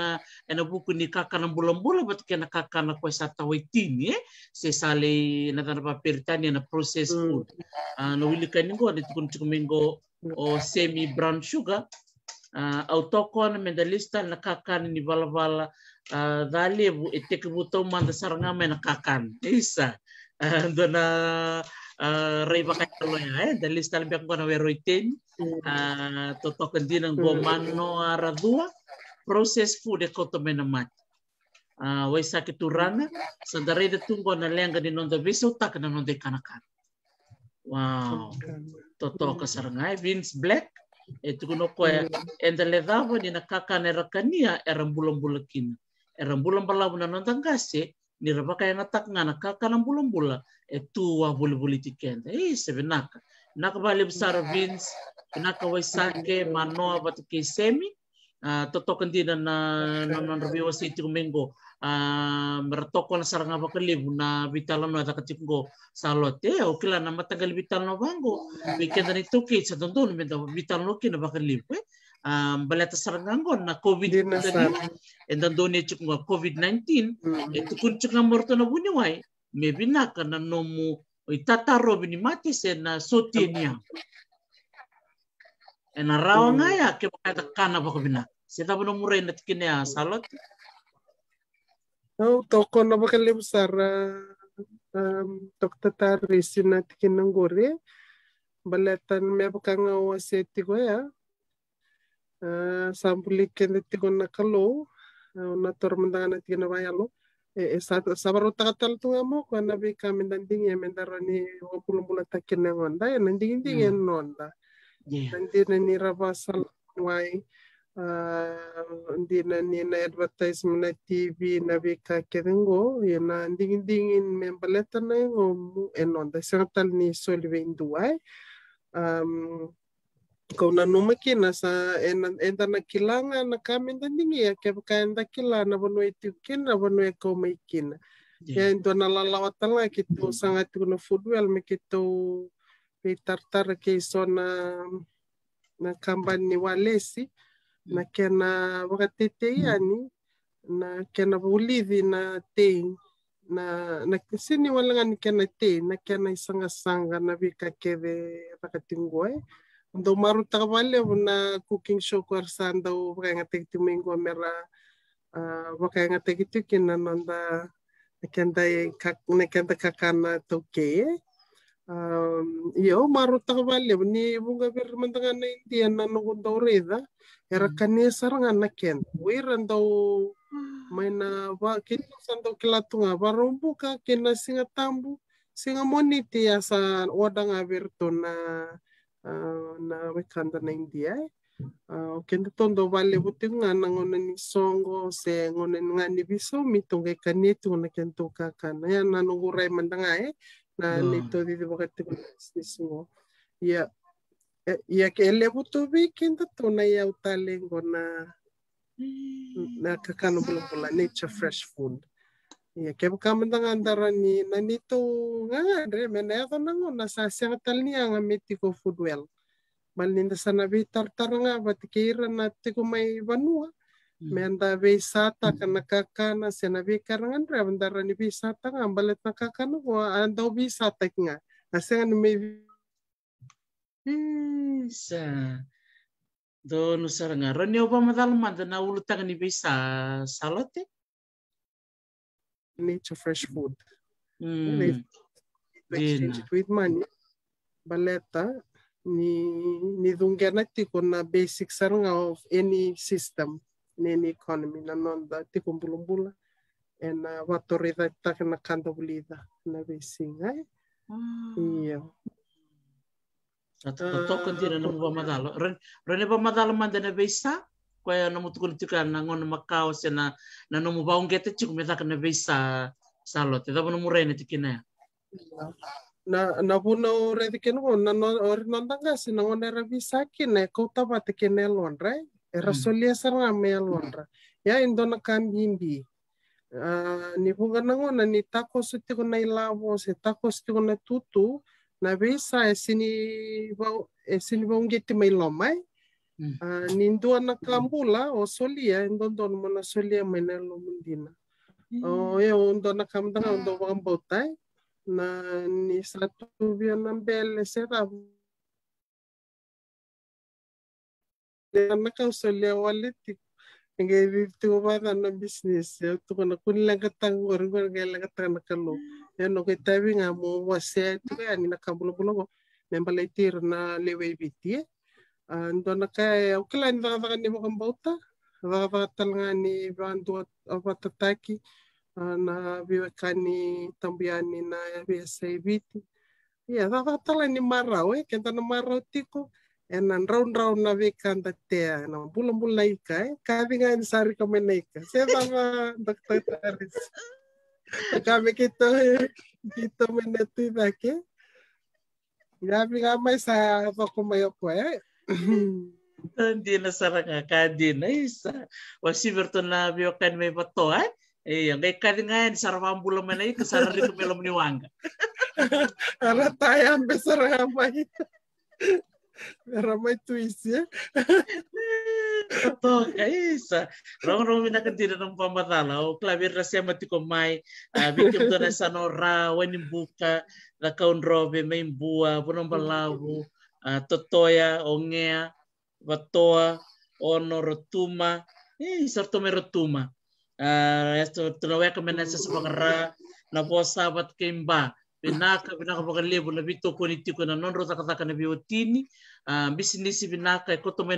na buku ni kakana bulambula bat ke na kakana ko sa tawaitini eh se sale na dana pa peritani na process mm. food ah, na wili kaningo na tiko tiko mingo o semi brown sugar ah, au toko na medalista e na kakana ni valavala dhalebu e teke butau manda saranga mai na kakana isa dona rai pakai kalau ya eh dari stal biak kona weroiten uh, eh, toto kendina hmm. go mano aradua proses fu de koto menamat uh, eh, wai sake turana sadare de tungo na lenga de non de viso tak na non de kanakan wow toto kasarangai vince black e tukuno koe hmm. enda ledava ni na kakana rakania erambulan bulakina erambulan balavu na non tangase ni rabaka yang atak ngana kakana bulan bula e tuwa buli buli tikenda e sebenaka nakabali sar Vince nakaway sake manoa batu kisemi uh, totokan din na na review sa iti kumingo uh, meratoko na sarang apakalib na bitalan na takatip ko salote, ya o kila na matagal bitalan na bango weekend na ke, kit sa dondo na bitalan na kina bakalib eh um, na covid nineteen and then doon niya COVID-19 itu kung morto na buniway maybe na ka na nomu i tata robini matis ena na Ena rawanga ya ke makata kana bako bina. Seta bono murai na tikine ya salot. Au toko na baka lem sara tok tata resi na tikine ngore. Baletan me baka ngawa seti go ya. Uh, ah, sampuli kende na kalo. Uh, na tormendanga na Eh, sabarotakatal tunga mo ko na bi kami nanding ya mendaro ni wapulumula takin na onda ya nanding ding ya nonda nandi na ni rabasal wai ndi na ni na advertisement na TV na bi ka kedingo ya na nding ding in membaleta na ngo sa tal ni solve induai um Kau na numaki eh, na sa eh, enan enda na kilanga na kami da ningi eh, ya ke ka enda kila na bono itu kin na bono e kau mai kin. Ya endo na lalawat tanga kito sanga tu na football me kito pe tartar ke so na na kambani walesi mm. na kena wakatete yani na kena mm. bulidhi na tei na na sini walanga ni kena tei na kena isanga sanga na bika keve rakatingwe. Eh. daw maruta kavale na cooking show nga daw wakangatek timingo mera wakangatek itu kina nanda nekenda nekenda kakana toke ah, Yo yo maruta kavale ni bunga bir mandanga na india na nukun do reza era kani sarangan na ken wiran daw maina na wa kilatunga barumbu ka kina singa tambu singa moniti asa wadang abir na Ah, na wekanda na india eh. ah, o kenda tondo vale vuti ngana ngona ni songo se ngona ngani biso mitonge kanetu ngona kento kakana ya na nungura mandanga e na eh, ah. nito di bogate singo ya eh, ya ke ele vutu bi kenda tona ya utale ngona na kakano bula bula nature fresh food Iya, kaya mentang antara ni nah, nanito nah, nga hmm. nga dre menaya ko nango tal niya nga miti ko food well. Malinda sa nabi tartar nga batikira nati ko may vanua. Menda be sata ka nakakana sa nabi karangan dre bandara ni be sata nga balit nakakana ko andaw be sata nga. Asa nah, nga may Isa. do nusar nga ronyo ba madalman da ulutang ni be sa salote? Eh? nature fresh food. Mm. They, they exchange it with money. Baleta ni ni dungana tiko na basic sarunga of any system in any economy na nonda tiko mbulumbula and uh, watoreda taka na kanda bulida na basic, besinga eh? hmm. iyo Tata tokan tira na ba madalo. Rene ba madalo manda na beisa? ko ya na mutu kun tuka na ngon makao se na na no mubau ngete chuk me taka na visa salo te dabo no mure ne tikina na e na puno ore tikin ko na no ore se na visa kine ko ta ba tikin elon re era mm. me e ya indo na kambimbi ni puga na ngona ni tako suti ko na ilavo se tako na tutu na visa esini bau esini bau gete mai lomai e? uh, mm. ah, nindua na kambula o solia indondon mo na solia mena lo mm. Oh, o e eh, ondo na kamdanga ondo wambautai na ni satu via na bele sera na kau solia waletik ngai vivtu ko bada na business ya tu kana kun langa tangor ngor ngai langa tanga kalo ya no kai tabi nga mo wase tu ka ni na kambulo bulo na lewe bitie Ah, ando na kay o kala ni raka ni mo kambauta raka talanga ni bandu apa tataki na viwekani tambiani na viasaibiti ia raka tala ni marau e kenta na marau tiko ena raun raun na vikanda tea na bula bula ika e eh, kavinga ni sari kamena ika se baba dokter taris e kami kita kita menetu dake Gabi nga may sa ako kumayo ko eh. Hindi na sarangakadi na isa. Wasiverto na biyokan may batoan. Iya, ngay kadi nga yan, sarawang bulo man ay kasara rito melom ni Wanga. Ara tayo ang besaramay. may twist ya. Totoo ka isa. Rong-rong minakandira ng pamatala. O klavir na siya matikomay. Uh, ah, Bikim doon na sa nora, yung buka, Nakaon robe, may buwa, punong balawo totoya, ongea, batoa, ono rotuma, eh sorto me rotuma. Esto tunawe ka mena sa pangara na kemba. Binaka binaka boga lebo na bito ko niti ko na non rota kata ka na biotini. Bisinisi binaka e koto may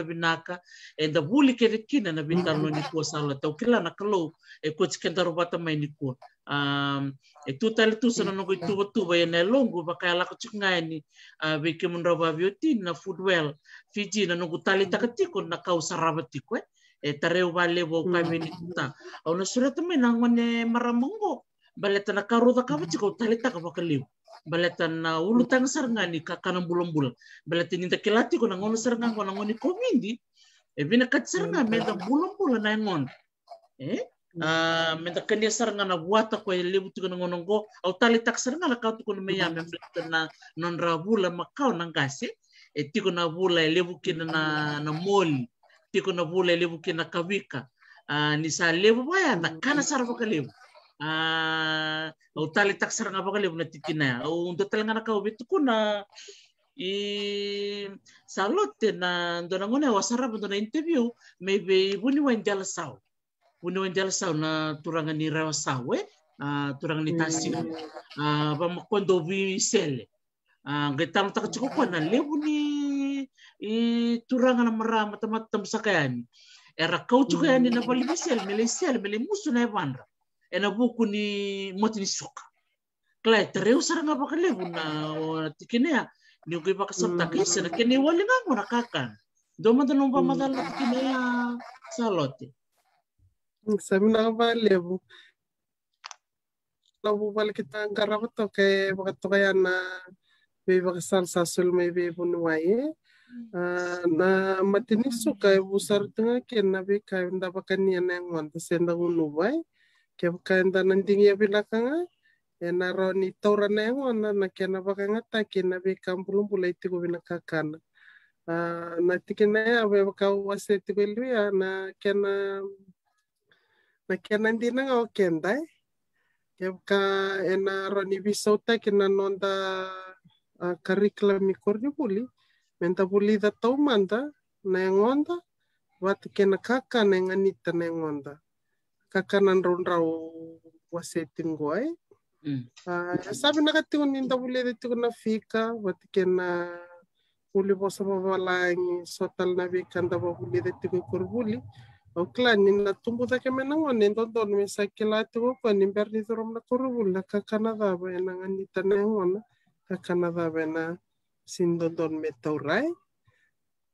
binaka. E da buli ke rekina na bintar no ni ko sala. Tau kila na kalo e kotikan darubata ni ko um, e tutali tusana noko i tuvatuva ia na e logu vakai a lako tsukugae ni food well, monrava aviotini na foodwell fiji na nogu tali takatiko na kau sarava tiko e eh? e eh, tareu valevo aukamini tuta hmm. auna sura tamai na aguane maramogo baleta na karuca kavatiko au tali taka vakaliu baleta na ulu tanga sarangani kakana bulong-bulong baleta ninta kilati ko na ngono sarangan ko na ngoni komindi e eh, vina meda hmm. bulong-bulong na ngon eh Ah, men ta kende saranga na wata ko e lebu tuku na ngonongo au tali tak saranga kau tuku na meya men na non rabula makau na ngase e tiku na bula e kina na na moli tiku na bula e lebu kina kawika ah, ni sa lebu baya ah, na kana sarva ka lebu au tali tak saranga baka lebu na titina au ndo talanga na kau betuku na i salote na ndo na ngone wasara interview maybe ibuni wa sao puno del sau na turangan ni rawa sawe turangan ni tasi ba makondo bi sele getang na lebu ni turangan na mara matamat tam sakayani era kau ni na bali sel mele sel mele musu na evandra ena buku ni moti ni suka klai e tereu apa kali lebu na tikinea ni ugi ba kasam mm. kini na kene wali ngamura kakan do madalumba madalla tikinea salote Examen valeu. Labu bal kita angkara kuto ke bakato kaya na beba kesan sasul me beba nuwaye. Na matini suka ibu sartunga ke na be kaya nda bakani yana yang wanta senda unuwai. Ke baka nda nandingi ya bilakanga. Ena roni taura na yang wana na ke na ngata, ta ke na be kampulum pula itiko bina kakana. Na tikina ya beba kau wasi ya na ke ¿eh? ah, na nakenan di nang au kendai ka ena roni bisau ta kena nonda curriculum ikorni buli menta buli da tau manda na engonda watu kena kaka na enganita na engonda kaka nan rondrau wasetin goai sabi nakatigo da buli da tigo na fika watu kena buli bosa babalangi sotal na bikanda babuli da tigo kor buli Okla nina tumbuta ke menango nendo don me sakela tubo pa nimber ni thorom na korubula ka Canada ba na ngani tanengo na ka Canada ba na sindo don me taurai.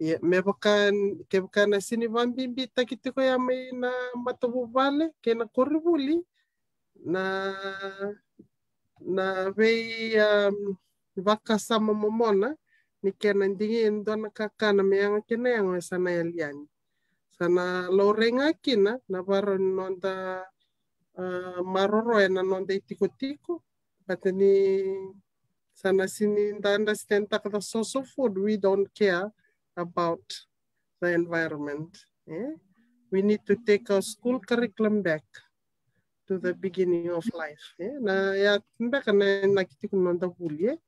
Ye me bukan ke bukan sini bambi bita ko ya me na matobu vale ke na korubuli na na vei um, vaka sama momona ni kena ndingi ndona kakana meanga kena yango sana yaliani. Sana laurenga kina na varo nonda uh, maroro ena nonda itikotiko. But ni sana sini understand that the source of food we don't care about the environment. Eh? We need to take our school curriculum back to the beginning of life. Eh? Na ya mbaka na nakitiko nonda huli eh?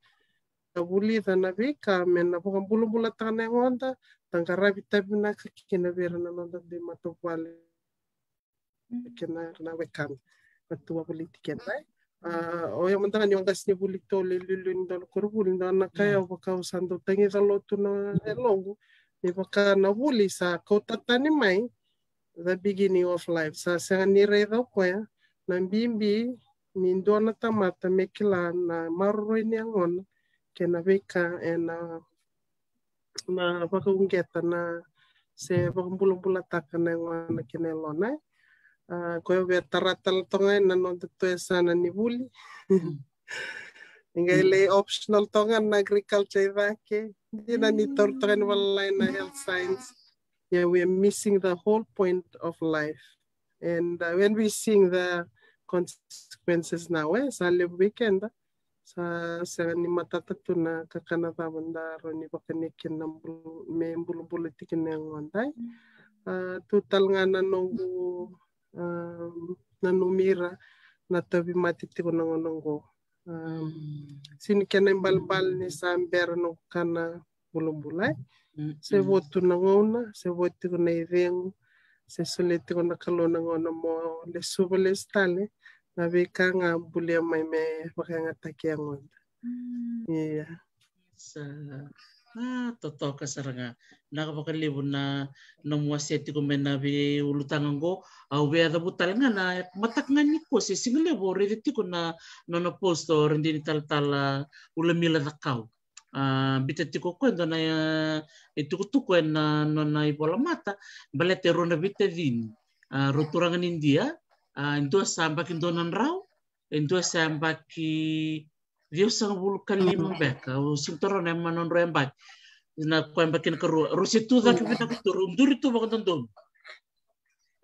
vuli dana be ka mena boka bulu bula tana ngonda tangarabi tabi na kina vera na nonda de matopale kena na wekan matua buliti kena o ya mantanga nyonga sini buli tole lulu ndol kuru buli ndana kaya boka usando tangi zalo tuna elongo ni boka na buli sa kota tani mai the beginning of life sa sa ni reda kwaya na mbimbi ni ndona tamata mekila na maroro ni angona tena veka na na se na uh, na toe sana ni vuli optional tonga na agriculture ni ni na health science yeah we are missing the whole point of life and uh, when we seeing the consequences now eh, sa le weekend uh, sagani matatatuna kakanata banda roni bakane kinam me bulu bulu tikine ngondai mm. ah, tutal ngana nongu um, nanumira na tabi matiti ko nongo nongo um, mm. sini kene balbal ni samber no kana bulu bulai se votu una se votu ko na irengu se soleti ko na kalona ngona mo le subo le stale Nabi nabekanga bulia mai me bakanga take hmm. ya ng'ombe Iya, sa ah ka kasaranga nakabakalibu na nomuaseti kume nabi ulutangango aubeadabu talanga na matak matakngani kosi singalebu reditiko na nono posto natal talatala ah, ulamila dakau Uh, ah, bita tiko kwenda ah, na e tuku tuku na na mata balete rona bita din uh, roturangan India Ah, ntua sambaki donanrau ntua sambaki viu sangvulukan imambeka sintorona emanonro embaki na kuembakin keru rusi tu zaki vita kuturu umduri tu bakantan dum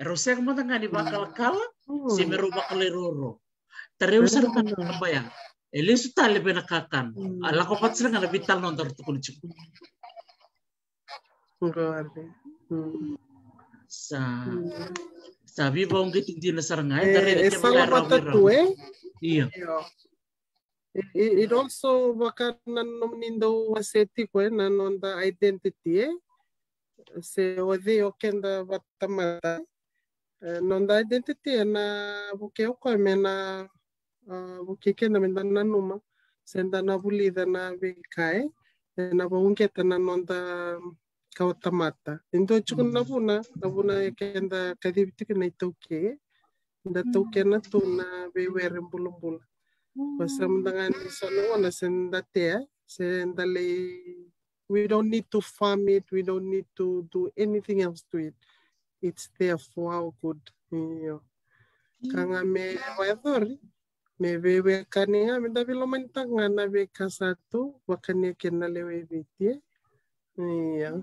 rusek matangani bakal kala simeru bakal roro tareu sarkan bayang Ele su tali bena kakan. Ala ko pat sirang vital non tar tukul chuk. Sa. Hmm. Sabi ba ang gitig din na sarangay? Eh, isang eh, matatue? Eh. Iya. It, it also baka nanom nindo waseti ko eh, nanon da identity eh. Se odi oken da batamata. Eh, non da identity eh, na buke oko eh, na ah, buke kenda menda nanuma. Senda na bulida na bikae. Na bunke ta nanon da kawatamata indo chuku mm-hmm. navuna navuna kenda kadivitiki na itauke nda mm-hmm. tauke na tuna mm-hmm. senda tea senda we don't need to farm it we don't need to do anything else to it it's there for our good kanga me me me na be yeah.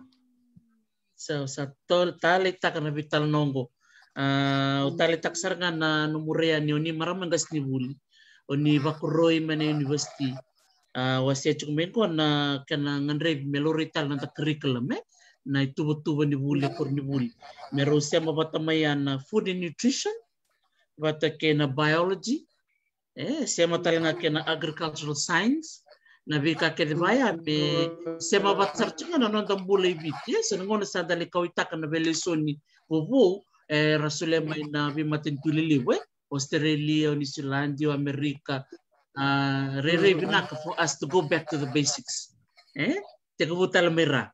So sa tol talitak na vital nongo. Uh, ah, hmm. talitak sar nga na numurea ni oni maramangas ni buli. Oni hmm. vakuroy man university. Uh, wasi chuk ko na kana nganre melorital na ta curriculum eh na itubo-tubo ni buli kor ni buli. Meron siya na food and nutrition, vata kena na biology, eh, siya matalanga kena agricultural science, Nabi kakek di maya me sema vatsaritranga nanondabola ividia sana ngona sadale kawitaka na velesoni vovo eh, rasulema ina vimatenituliliwe australia new zealand Amerika. uh, ah, rere vinaka for us to go back to the basics eh? tekavutala mera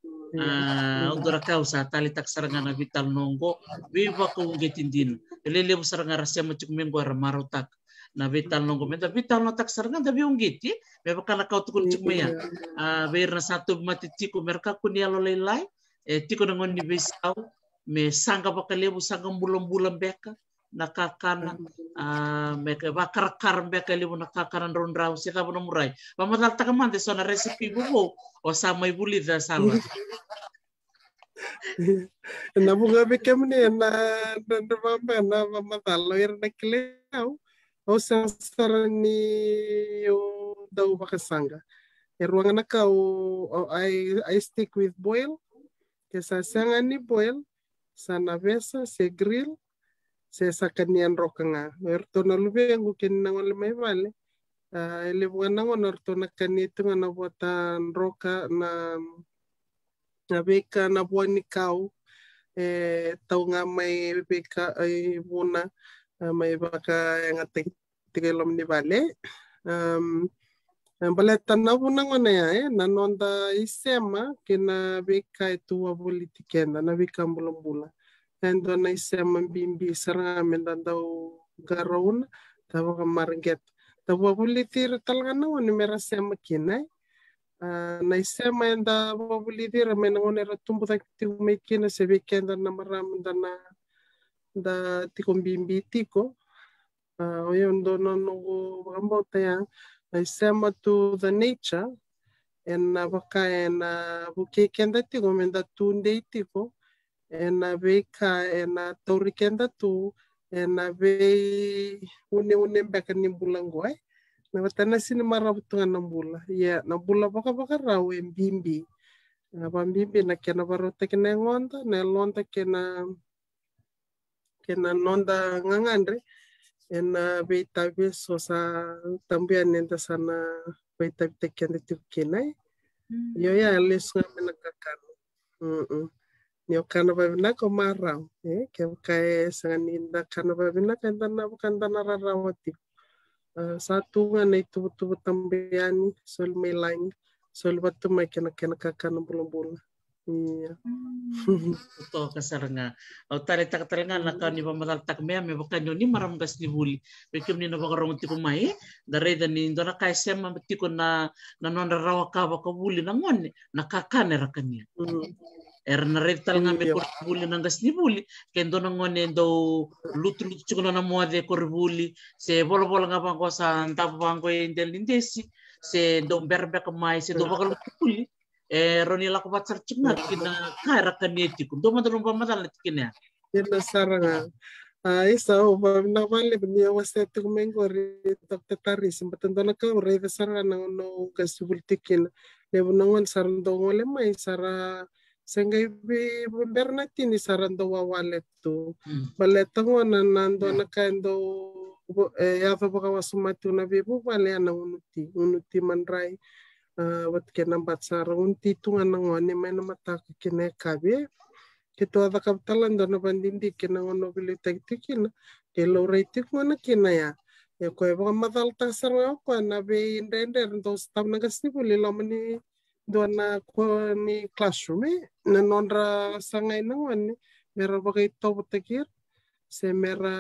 Untuk ah, kau sa tali tak sarangana vital nongo viva lele lelevo rasia sema aramaro marotak na vital nong gomenta vital no taksar kan tapi ungiti beba kau tukun cik mea beir na satu mati tiku mereka kunia lo lelai e tiku nangon ni besau me sangka lebu sangka bulan-bulan beka na kakana meka bakar kar beka libu na kakana ron rau sika bono murai pamatal takaman te sona resipi bubu o sama ibu lida salwa na bunga beka mne na na na na pamatal loir na ao samsara ni yung daw makasanga. Iruang na ka o, I, I stick with boil. Kesa sanga ni boil, sa navesa, se grill, se sa kanian rokanga. nga. Merto na lubi ang na wala may vale. Uh, Ilibuan na nga norto na kanito nga nabwatan roka na na nabeka na buwan ni kao. Eh, tau nga may beka ay buna. Eh, may baka yang ating tigelom ni bale um bale tanaw na ngone ya e eh, nanonda isema kina bika ito abuli tikenda na bika mbulumbula endo na isema mbimbi saranga mendanda o garon tawa ka marget tawa abuli tir talaga na ngone mera sema kina eh. ah, na isema enda abuli tir menangone ratumbu takti umekina sebekenda na maramanda na da tikumbimbiitiko uh, ah, oyo ndono nogo vagamba na vaisema to the nature ena buke kenda tiko menda tunde tiko, ena veika ena kenda tu ena vei une une mbeka nimbula ngwai na vatana sini mara vutunga na mbula ya na mbula vaka vaka rau embimbi na vambimbi na kena varota kena ngonda na londa kena kena nonda ngangandre ena beitabe sosa tambia nenda sana beitabe tekende tukenai e. hmm. yo ya les ngamena kakano yo nio kana vavina ko marau eh ke sanga sanganinda kana vavina kanda na kanda na rarau satu ngane tubu tubu tambiani sol melain sol batu mai kena kena kakano bulu-bulu. Iya. toh ka sar nga. O tari tak ni pamatal tak mea me bakan ni maram gas ni buli. Pekim ni nabaka rong ti mai. Dare da ni ndona kai sema tiko na na non rawa ka baka buli na ngone na kakane rakani. Hmm. Er na red tal nga me iya. kor buli na gas ni buli. Ken dona ngone do lut lutu tiko na moade kor buli. Se bol bol nga bangko sa antapo Se do berbe se do iya. bakal buli. Eh, roni laku pacar cengar iya. kina kairakan yetikum to matan umpamatan latkina ya. yella saranga ay ah. ah, sa umpamna mali bni wasetu mengo ri dokter taris matan dona ka ri saranga no no kasubultikin le bonongon sarando ngole mai sara sehingga ibi bernati ni sarando wawale tu baleta hmm. ngona nando hmm. nakando eh ya fa baka wasumati unabibu bale ana unuti unuti manrai wat ah, ke na batsaraun ti tunga ngone mai na mata ke ne kabe ke to ada kapitalan do na bandin di ke na ngono bile tak tikina ke lo raiti ngona ke na ya ya ko eba madal ta sarwa ko na be indende ndo stam na gasti bule lo mani do na ko ni classroom eh. na nonra sangai na ngone eh. mera bagai to botakir se mera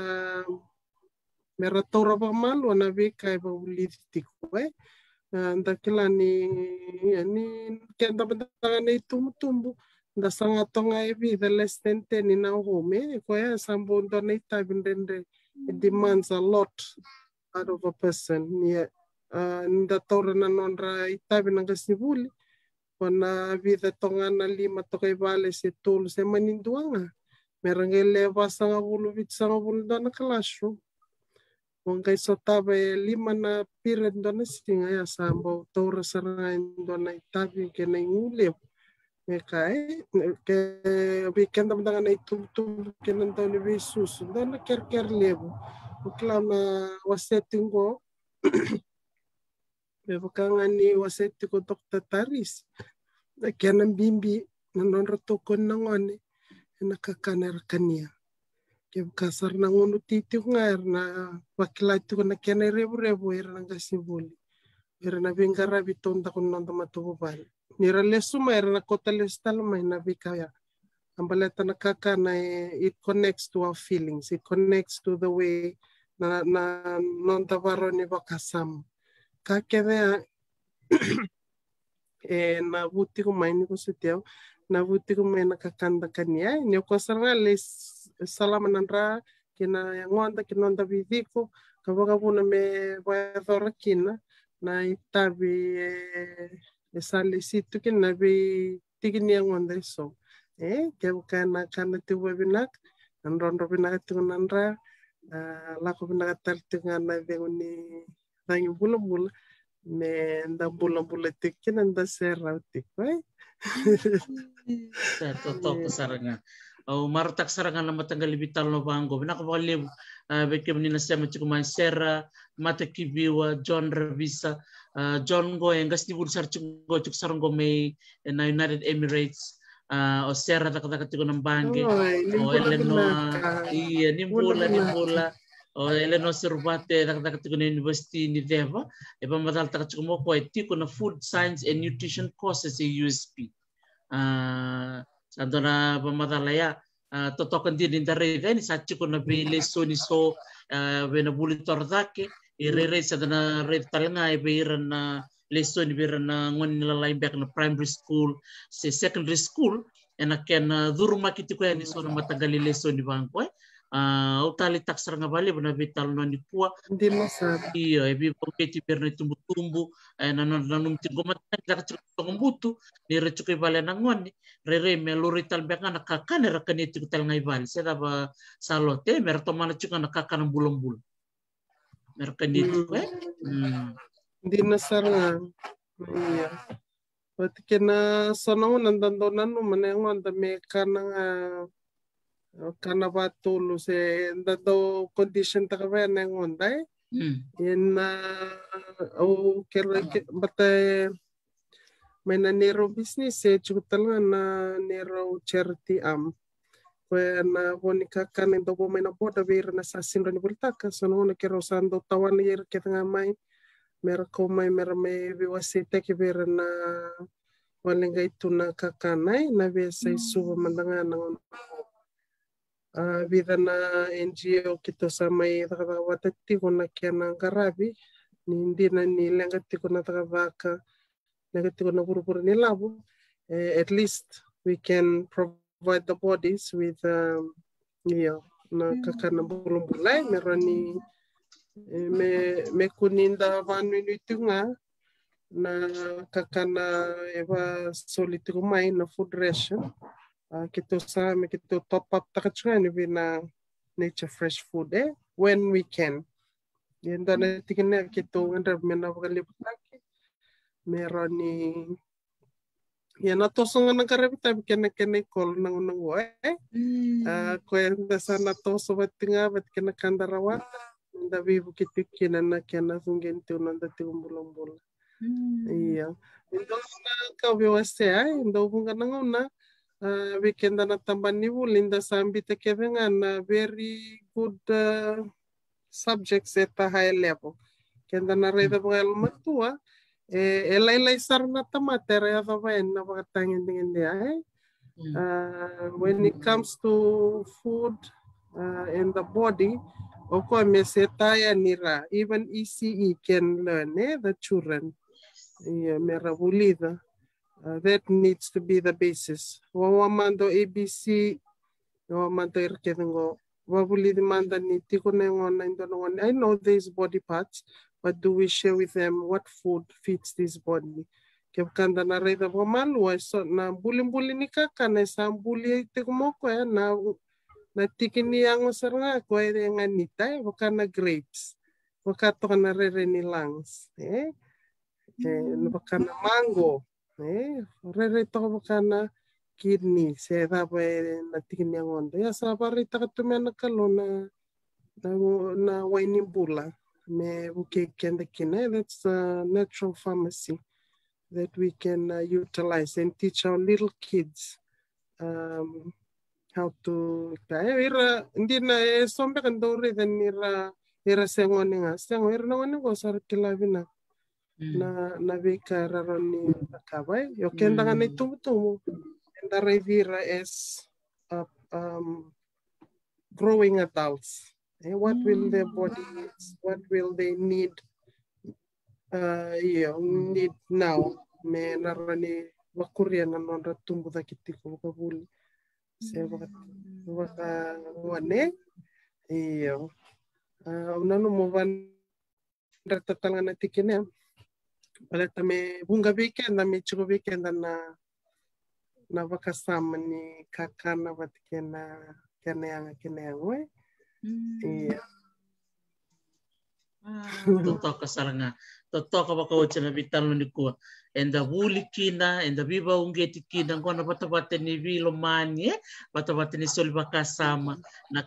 mera tora ba mal wana be kai ba uliti tikwe eh? Ah, dakilani yani kenda bandangani tumutumbu da sanga tonga evi the less than ten in our home kwaya sambo donate type ndende it demands a lot out of a person yeah nda torana nonra itabi nanga sibuli wana vida tongana lima tokai vale se tolo se maninduanga merangele va sanga bulu vit sanga bulu dana classroom Wangai sotabe lima na pira dona singa ya sambo tora saranga dona itabi ke na ingule me kai ke weekend am na itu tu ke na ndona be susu ndona ker ker lebo ma klama wasetingo me vakanga ni dokta taris ke bimbi na non rotokon na ngone kakana rakania because re na ngono titi go nga re na vakilati go na kene revorebo e re na nga se voli e re na venga ra vitonda go nanda matovo vale ni ra lesuma e na kota lesitalo ma na vika ya ambaleta na kakana it connects to our feelings it connects to the way na na nonda varoni vakasama ka kene e na buti ko maini go se teo na vuti go maina kakanda kania ni ko sarna les salama nanra kina yangonda kinonda vidiko kabagabuna me vaedora kina na itabi e eh, salisitu kina bi tigini yangonda so eh kaya kana kana tiwa binak nanrondo binak tingon nanra ah, lako binak tal tingan na denguni dangi bula bula me nda bula bula tikin nda serra tik right Totoo ko eh, saranga. martak sarangan nama tanggal lebih no bango benak boleh uh, beke menina sia macam mansera mata kibiwa John Ravisa uh, John go yang gas tibur sar go cuk sarang go mei eh, na United Emirates uh, o sera tak tak tigo nambange o oh, eleno iya nimbula nimbula o oh, eleno serbate tak tak tigo na university ni deva e pa matal tak tigo ko e tiko na food science and nutrition courses e USP antona pamatalaya eh, totokanti dintarreveni satchikona pele hmm. soni so vena eh, buli tortake eh, irere hmm. sadana revtalanga ebe irana lesoni na ngoni lalai na primary school se secondary school ena ken duru makitiko so na matagali lesoni bangko Uh, tali tak nga bale bana be talo nani pua iyo e bi boke ti berna tumbu tumbu e na na na num ti goma tan ni re e bale na ngoni re re me lori tal be kana ka na ra kane tal ngai ba salote me ra tomana chuka na ka kana bulom bul me ra kane ti we dina sarna iya Wati kena sonong nandan donan nu mane ngon kanaba tulu se dado condition ta kaba nang ondai in hmm. na o oh, kero ah. bata eh, may na nero business eh lang na nero charity am um, kwe na wonika na, do po may na board davir na sa sinro ni bultaka so no na kero sando tawan niya, kaya nga may mera ko may mera may viwasi kaya vir na walinga itu na kakanai na vesa isuwa hmm. mandanga na vidhana NGO kitosamayithagava watatiguna kiana ngaravi nindina nilenga tiguna tagavaka lenga tiguna vuruvuru nilavo eh, at least we can provide the bodies with um, know, na mm. kakana mbulumbulai eh, merani eh, me mekuninda vanhu inuitunga na kakana eva solitigumai na food ration Ah, kita sama kita top up ni kan, bina nature fresh food eh when we can yan da na tikin kita ngandar mena wakalipot lagi meron ni yan na toso nga nang karabi tabi kena kena call nang wa eh hmm. ah, ko yang da sana toso bat bat kena kandarawa nanda vivo kita kena na kena sunggen tu nanda tiung bulong bulong hmm. iya Então, na kau biasa ndo bunga na nguna, uh, wikenda na Tambanivu, Linda Sambite Kevengan, uh, very good uh, subjects at a high level. Kenda na reda mga almatua, eh, elay-lay sar na tamatera yata ba yan na pakatangin din hindi ay. Uh, when it comes to food uh, and the body, of course, mesetaya nira, even ECE can learn, eh, the children. Yeah, meravulida. Uh, that needs to be the basis. Wawamando ABC, wawamando irkedengo, wabulimanda niti I know these body parts, but do we share with them what food fits this body? Kepkanda na reda wamalwa, na buli buli nikaka, na sambuli tegumoko ya na na tikini yang seranga ko yang wakana grapes, wakatoka na lungs, eh? Eh, mm. wakana mango, eh to go bokana kidney se da pe na tikini ngondo ya sa pa rita ka tumena ka lona na na waini bula me buke kenda kina that's a natural pharmacy that we can uh, utilize and teach our little kids um, how to eh, ira ndi na sombe eh, kan kandore than ira ira sengone nga ah, sengo ira na ngone go sar tilavina na hmm. navigara roni kawai, yo kenda ngani hmm. tumu tumu kenda revira es uh, um, growing adults eh? what will their hmm. bodies what will they need uh, yo need now me na roni wakuria na nonda tumbu da kitiko wakabuli se waka waka wane iyo uh, unano mo van ratatalanga na tikinem pada tame bunga weekend na chugo weekend na na waka samani kaka na watikena kene yanga kene mm. yangwe. Iya. Ah. Toto kasaranga. Toto kapa kau cina vital ni kuwa. Enda wuli kina, enda biba ungeti kina, na bata bata ni vilo mani, bata eh. bata ni soli baka sama. Na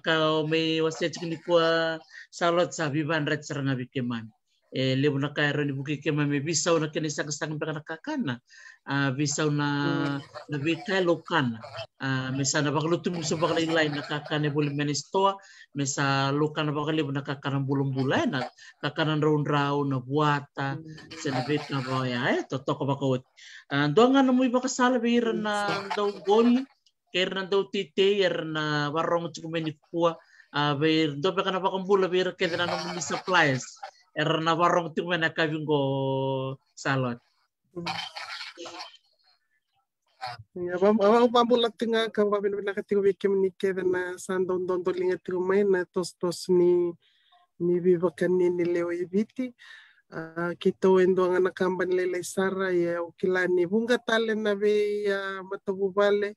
me wasetik ni kuwa salot sa biba andrat saranga vikeman e eh, lebu na kairo ni buki ke mame bisa na kene sang sang kana kakana a ah, bisau na na bita lokana a ah, sa na bakalo tumu so bakalo ilai na kakane bulu menestoa mesa lokana bakalo lebu na kakana bulum bulai na kakana raun raun na buata se na bita ba ya e to toko bakot a ah, doanga na mui be ira na ndo goli na ndo tite na warong tsukumeni kua a ndo be kana be ira kedana na mui supplies era na varong tingo na kavingo salot Ya, bam, abang pambulat tinga kau babin bila katigo bikin ni keda na sandon don don linga tigo main na tos tos ni ni bivakan kani ni leo ibiti. Kito endo ang anakamban lelay sara ya ukilani bunga tale na be ya matabubale.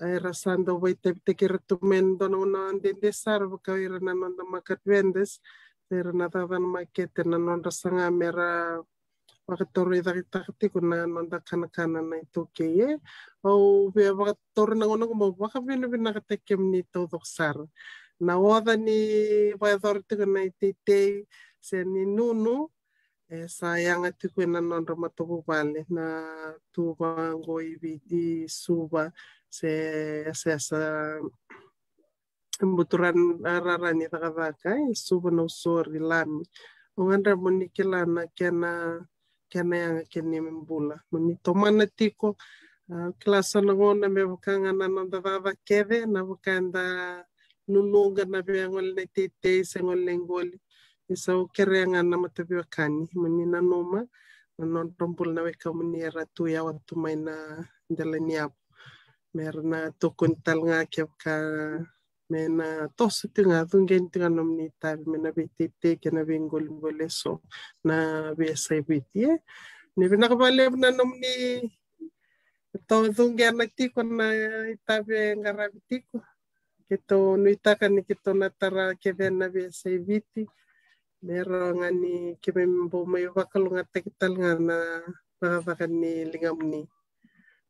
Rasando bay tepte kira tumen don una andende sara baka ira nanon na makatwendes. Uh, tirana na market na nonda sanga mera wakatori daki takati kuna nonda kana kana na ito keye o vea wakatori na ngona kuma wakavinu vina katakem ni to doksar na wada ni wakatori tiku na ititei se ni nunu e sa yanga tiku na nonda matoku wale na tuwa ngoi vidi suba se se sa kebetulan rarani takavaka suba no usori lami ungandra monikilana kena kena yanga kene mbula moni tomana tiko ah, klasa na ngona me bukanga na nanda vava keve na bukanda lulunga na be ngol ne tete se ngol lengoli isa ukerenga na matabi wakani moni na noma na nondombul na weka moni ratu ya watu maina ndela niapo merna tukuntal nga kevka mena tosi ti nga tungen ti ni tabi mena be tete kena be ngol so, na be sebitie ni be nakabale na nom ni to tungen na ti ko na tabi ngarabiti ko kito no itaka ni kito natara kebe na be sebiti mero ngani kebe mbo mayo bakalunga tekital ngana bakabakan ni lingam ni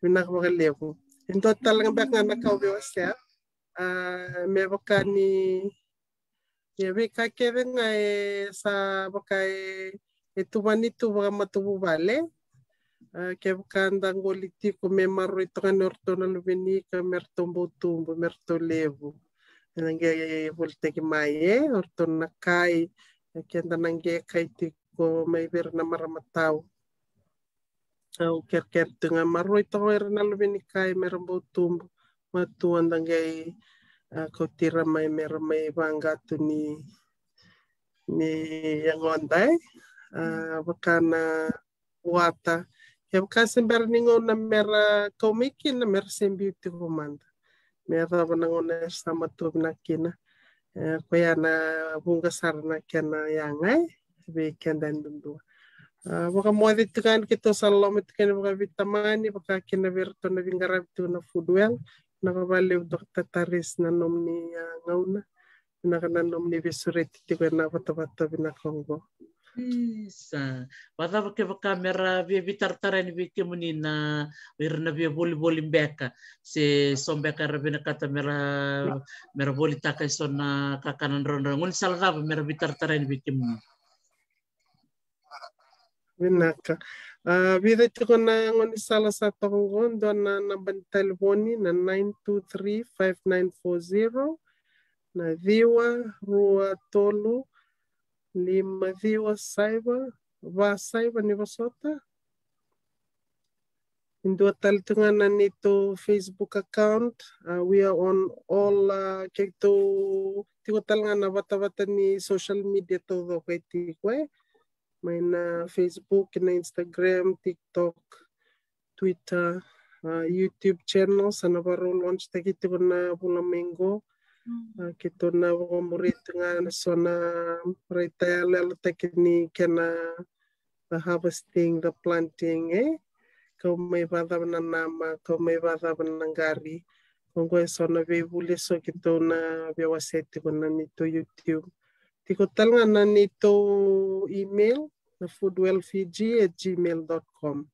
be nakabale ko Ento talaga ba nga Ah, me bokani ye be ka kere nga e sa boka e e tubani tubuga matubu bale ke ah, boka ndangoliti ko me marro itoga ne ortona lubeni ka mertombo tumbo mertolevu nange volte ke maye ortona kai ke ndanange kai tiko mai ver na maramatau au kerker tunga marro itoga era na lubeni kai mertombo tumbo matuan langai uh, ah, ko tira mai me tu ni ni yang ontai uh, ah, wata ya bukan sember ningon na mera komiki ya na mera sembiuti tu mera banango na sama tu na kina uh, eh, ko na bunga sarna kena yangai be dan dundua ah, Baka mo di kan kito sa lomit kina baka vitamani baka kina verto na vingara vitu na foodwell nakavaliw taris na nomni ah, ngauna nakana nomni visureti tiko na patapata bina kongo isa wada ke kamera bi bitartara ni biki munina wirna bi boli boli mbeka se sombeka rabina kata mera mera boli takai sona kakanan ronron ngun salga mera bitartara ni binaka Uh, ah, Bidete na ngon isala sa tokongon doon na naban na 923-5940 na diwa rua tolu lima diwa saiba saiba ni na nito Facebook account. Ah, we are on all uh, ah, kekto tigo talanga na bata-bata ni social media todo kay tikwe. main eh, Facebook, kena Instagram, TikTok, Twitter, uh, YouTube channel sana baru launch tadi itu na bulan minggu uh, hmm. eh, kita gitu, na umuri dengan na retail lalu teknik kena the harvesting the planting eh kau mai bada nama kau mai bada benangari kau gue zona bebule so kita gitu, na biasa itu na itu YouTube nga na nito email na foodwellfiji at gmail.com.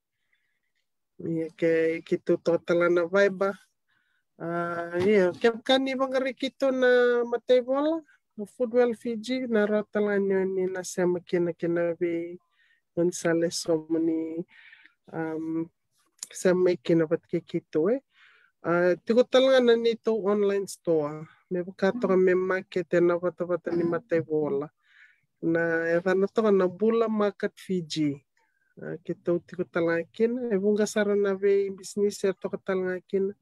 iya ke kitu total na vibe. iya kaya kan ni bangari kitu na matebola na foodwellfiji na nyo ni na siya kina kina Gonzales somani um, sema kina vatke eh. Uh, ah, tikutalanga na nito online store. Me bukatoka me market na vata vata ni matevola. Na na toka na bula market Fiji. Uh, kita tikutalanga kina. Evunga na we business er toka talanga kina.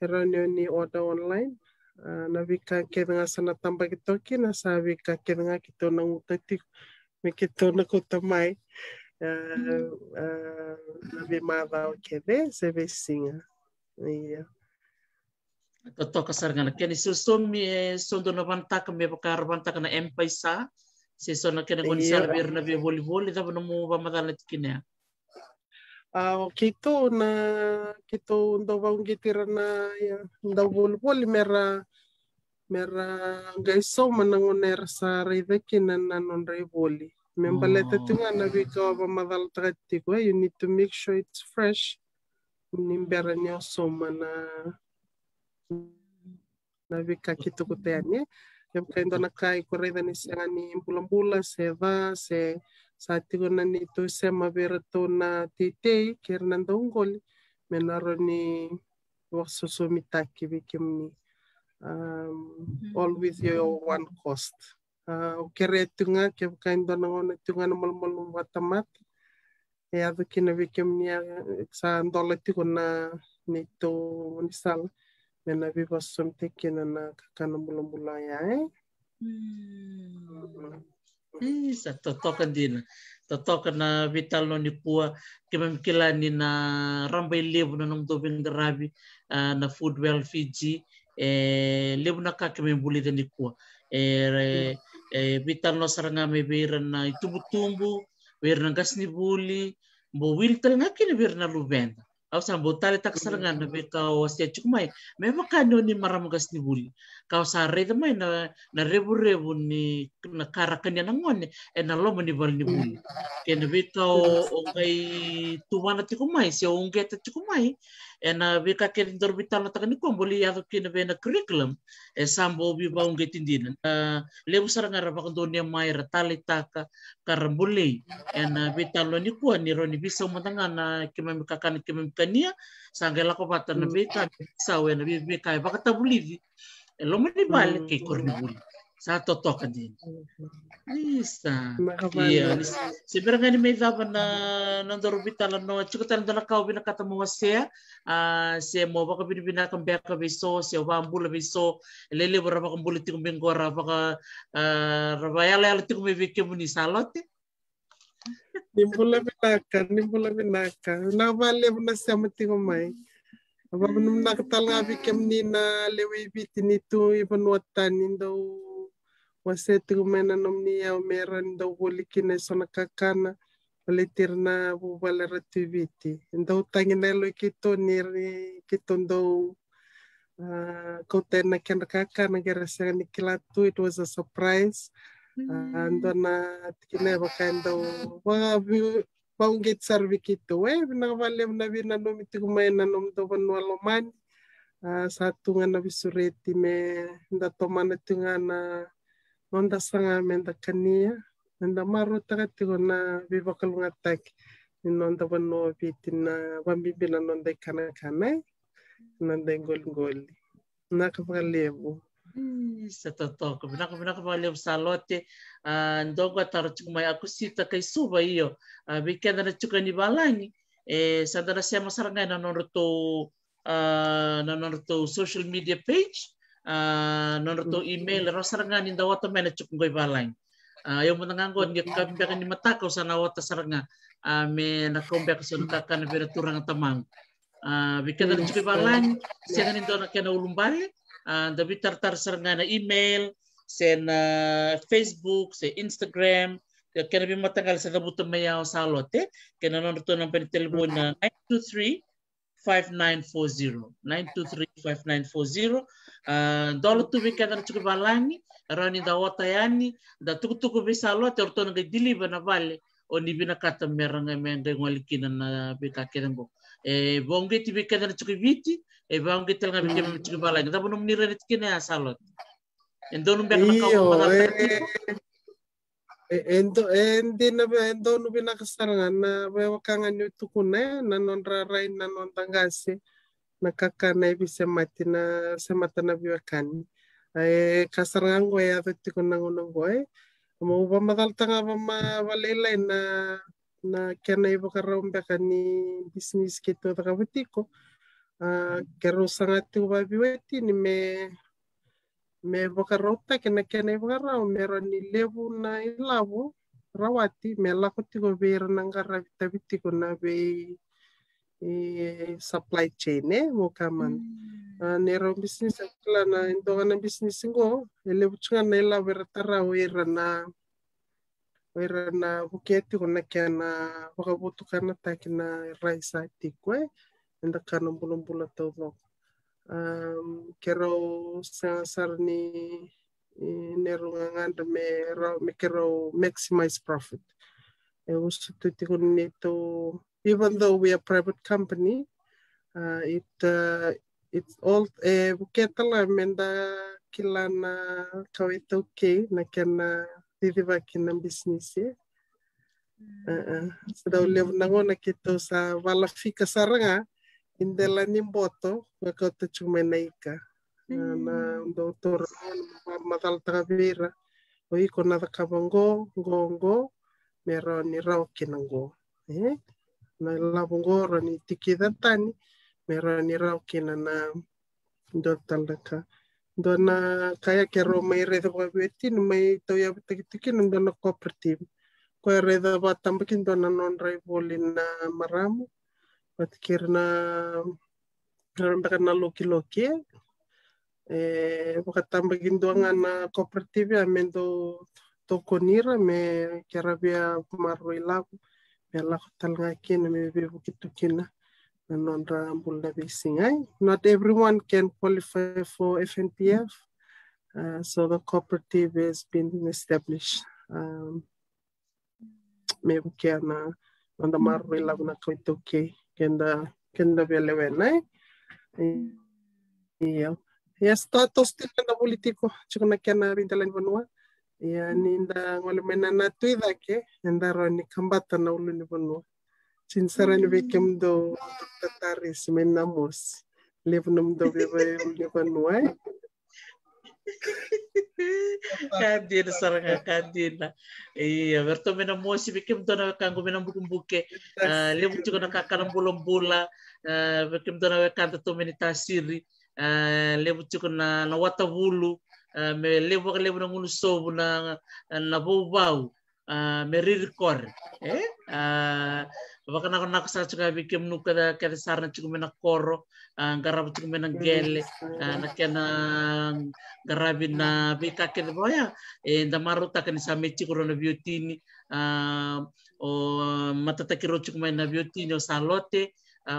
Eranio ni order online. Uh, ah, na vika nga sana tamba kito kina. Sa vika nga kito na ngutatik. Me kito na kuta mai. Ah, na vi mada o kede se ve singa. Iya. Toto kasarngana kene susum mi sondo na bantak me pakar bantak na empaisa se sona kene iya. gonsal bir na be voli voli da no mu ba madala Ah kito na kito ndo ba ungitira na ya, ndo voli voli mera mera gaiso manangoner sa kina na non rivoli. Membaleta tinga oh. na bikawa ba madala eh, you need to make sure it's fresh. Nimbera na na vika nimberanyansomana navika na kai ikureithanisianga ni mbulambula seva se satikona ni tu mavera tona teitei kerina ndoungoli menaro ni wasusumitaki vikimni um, mhm. all with your one cost uh, ukeretunga kevkaindonangona tungana malmalum watamati avakina ya, ya, vekemnia xa doletikona nito nisal mena kena tekena na kakana mulamula ya e isa totoka dina totoka na vital no kila kemamkilani na rambai ilevu na nomdovin darabi na food well fiji e levu na ka dani pua. e vital no saranga mebera na itubutumbu werina gasy ny boly mbo wily talagna kely werina lobenda ausa mbo tali takasalagana be kau asiacuku mai memang kan ni maram gas ni buli kau sa itu mai na na rebu rebu na karakan yang nangon eh na ni e bal ni buli kena be kau ongai tuan ati kumai si ongge ati kumai ena wikake dorbital taka ni komboli yaka kina na curriculum e sambo bi ba unge tindina na lebu saranga raba Maya e mai ka kar boli ena bitalo ni ro ni roni bisa umatanga na kima mikakana kima mikania sangga e lako pata na beta mm. bisa wena bi kai baka tabulidi e, e mo ni le ke ni boli sa totoo ka din. Lista. Iya. Siyempre nga kan ni may dapat na nandoro bitalan no. Chiko talan dala ka ubina katamuwa siya. Ah, siya mo baka binibina kang ka biso. Siya ba bula biso. Lele mo rapa kang ah, ya ya. bula tikong bingko raba ka. rapa yala yala tiko may bikin mo ni salote. Nimbula binaka. Nimbula binaka. Nakabali mo na siya matingong may. Abang nung nakatalabi kam ni na lewi bitin ibu nuatan nindo wasetigumena nomni yao meran do wolikine sona kakana waletirna bu waleretiviti ndo tanginelo kito niri kito ndo uh, kotena kenda kakana gerasera nikilatu it was a surprise ah, ndo na tikineva kando wagavi vaunget sarvi kito we vinavalev na vinanom tigumena nomdo vanualomani uh, sa tungana visureti me nda tomana tungana onda sanga menda kania menda maru taka tigo na vivakalunga tak nonda wano viti na wambibila nonda ikana kana nonda ingoli ngoli nakavakalevu hmm, sa totoo ko vinaka vinaka vakalevu sa lote ah, ndogo ataro cuku aku sita kai suva iyo ah, vikenda na cuka ni valangi e eh, sa dara sema sarangai na ah, na social media page Ah, non to mm-hmm. email rasarangan inda wata mena cukungoi balai ah, yang menenganggon ge kambiakan di mata kau sana wata saranga ah, me na kombiak sana kakan bera turang tamang bikin dari cukup balai siangan inda na kena ulumbai tapi tartar saranga na email sena Facebook se Instagram kena bi matanggal sa maya mayaw sa kena non to na pen telepon na 923 5940 9235940 uh, dolo tu bika dar tuku balangi rani da wata yani da tuku tuku bisa lo ter ton ga diliba na vale oni bina kata meranga menga ngolikina na bika kedengo e bonge ti be kada tuku viti e bonge tel ngabe kada tuku balangi da bonum nirene tikine asalot endonum beka na kawo Eh, eh, ento eh, hindi na endo no binakasarangan na wewakangan yu tukune na non rarai na non tangasi na kakana ibi semati na semata na biwakani ay kasarangan ko ya to tikon na ngunong ko ay mo ba madal tanga ba ma walelay na na kena ibo karombe kani business kito takabutiko Uh, ah, kero sangati wa biweti ni me me boka rauta ke na kena boka rau me ra ni levu na ilavu rawati me la ko tigo be ra nanga ravita bitigo na be eh, supply chain e mo kaman ne ra business akla na ndoga na business ngo ele eh, buchunga na ila ra tara wera na wera na buketi ko na kena boka butukana takina raisa tikwe ndakana mbulumbula tau boko um, kero sar ni nerunganganda me me kero maximize profit. E usu tutikun nito, even though we are private company, uh, it uh, it's all e ketala menda kilana kaweta okay na kena didiva kina business ye. Mm. Uh, uh, so daw lev nango na kito sa wala fika saranga, boto, nimboto chume chumenaika mm. na doutor madal tagavira con nada cabongo, gongo, meron ni rao kinango eh na labongo ro ni tikida tani meron ni rao kinana dotalaka dona kaya kero mai reda babeti no mai to ya tikitiki no dona cooperative ko reda batamba kin dona non rai maramu واذكرنا karena loki-loki eh bukan tambah ginduang ana kooperatif ya mendo tokonira me kira bia maruila bela hotel ngakin me be begitu kina non rambul na bisingai not everyone can qualify for FNPF uh, so the cooperative has been established um me bukiana anda maruila na koitoke okay. kenda కింద కింద వెళ్ళి iyo ya status tina na politiko chikona kena bintalan iya, ni iya ninda ngole mena na tuida ke ninda ro ni kambata na ulu ni vanua sinsara ni vekem mm. do tataris mena levnum do bebe ni vanua eh? Cadina, Saranga lah. Iya, verto mena mosi bikim tona kango mena bukumbuke. Eh, uh, lebu tuko na kakana bulombula, uh, eh, bikim tona wekanta to meni tasiri. Uh, lebu na na watavulu, uh, lebih lebu lebu na ngunu sobu na na bakana kona kasa chuka bike mnuka da sar, sarna chuka mena koro ah, garab chuka mena gele ah, na kena garabi na bika kada boya e eh, da maruta kani same chikuro na biotini ah, o matata kiro chuka mena biotini o salote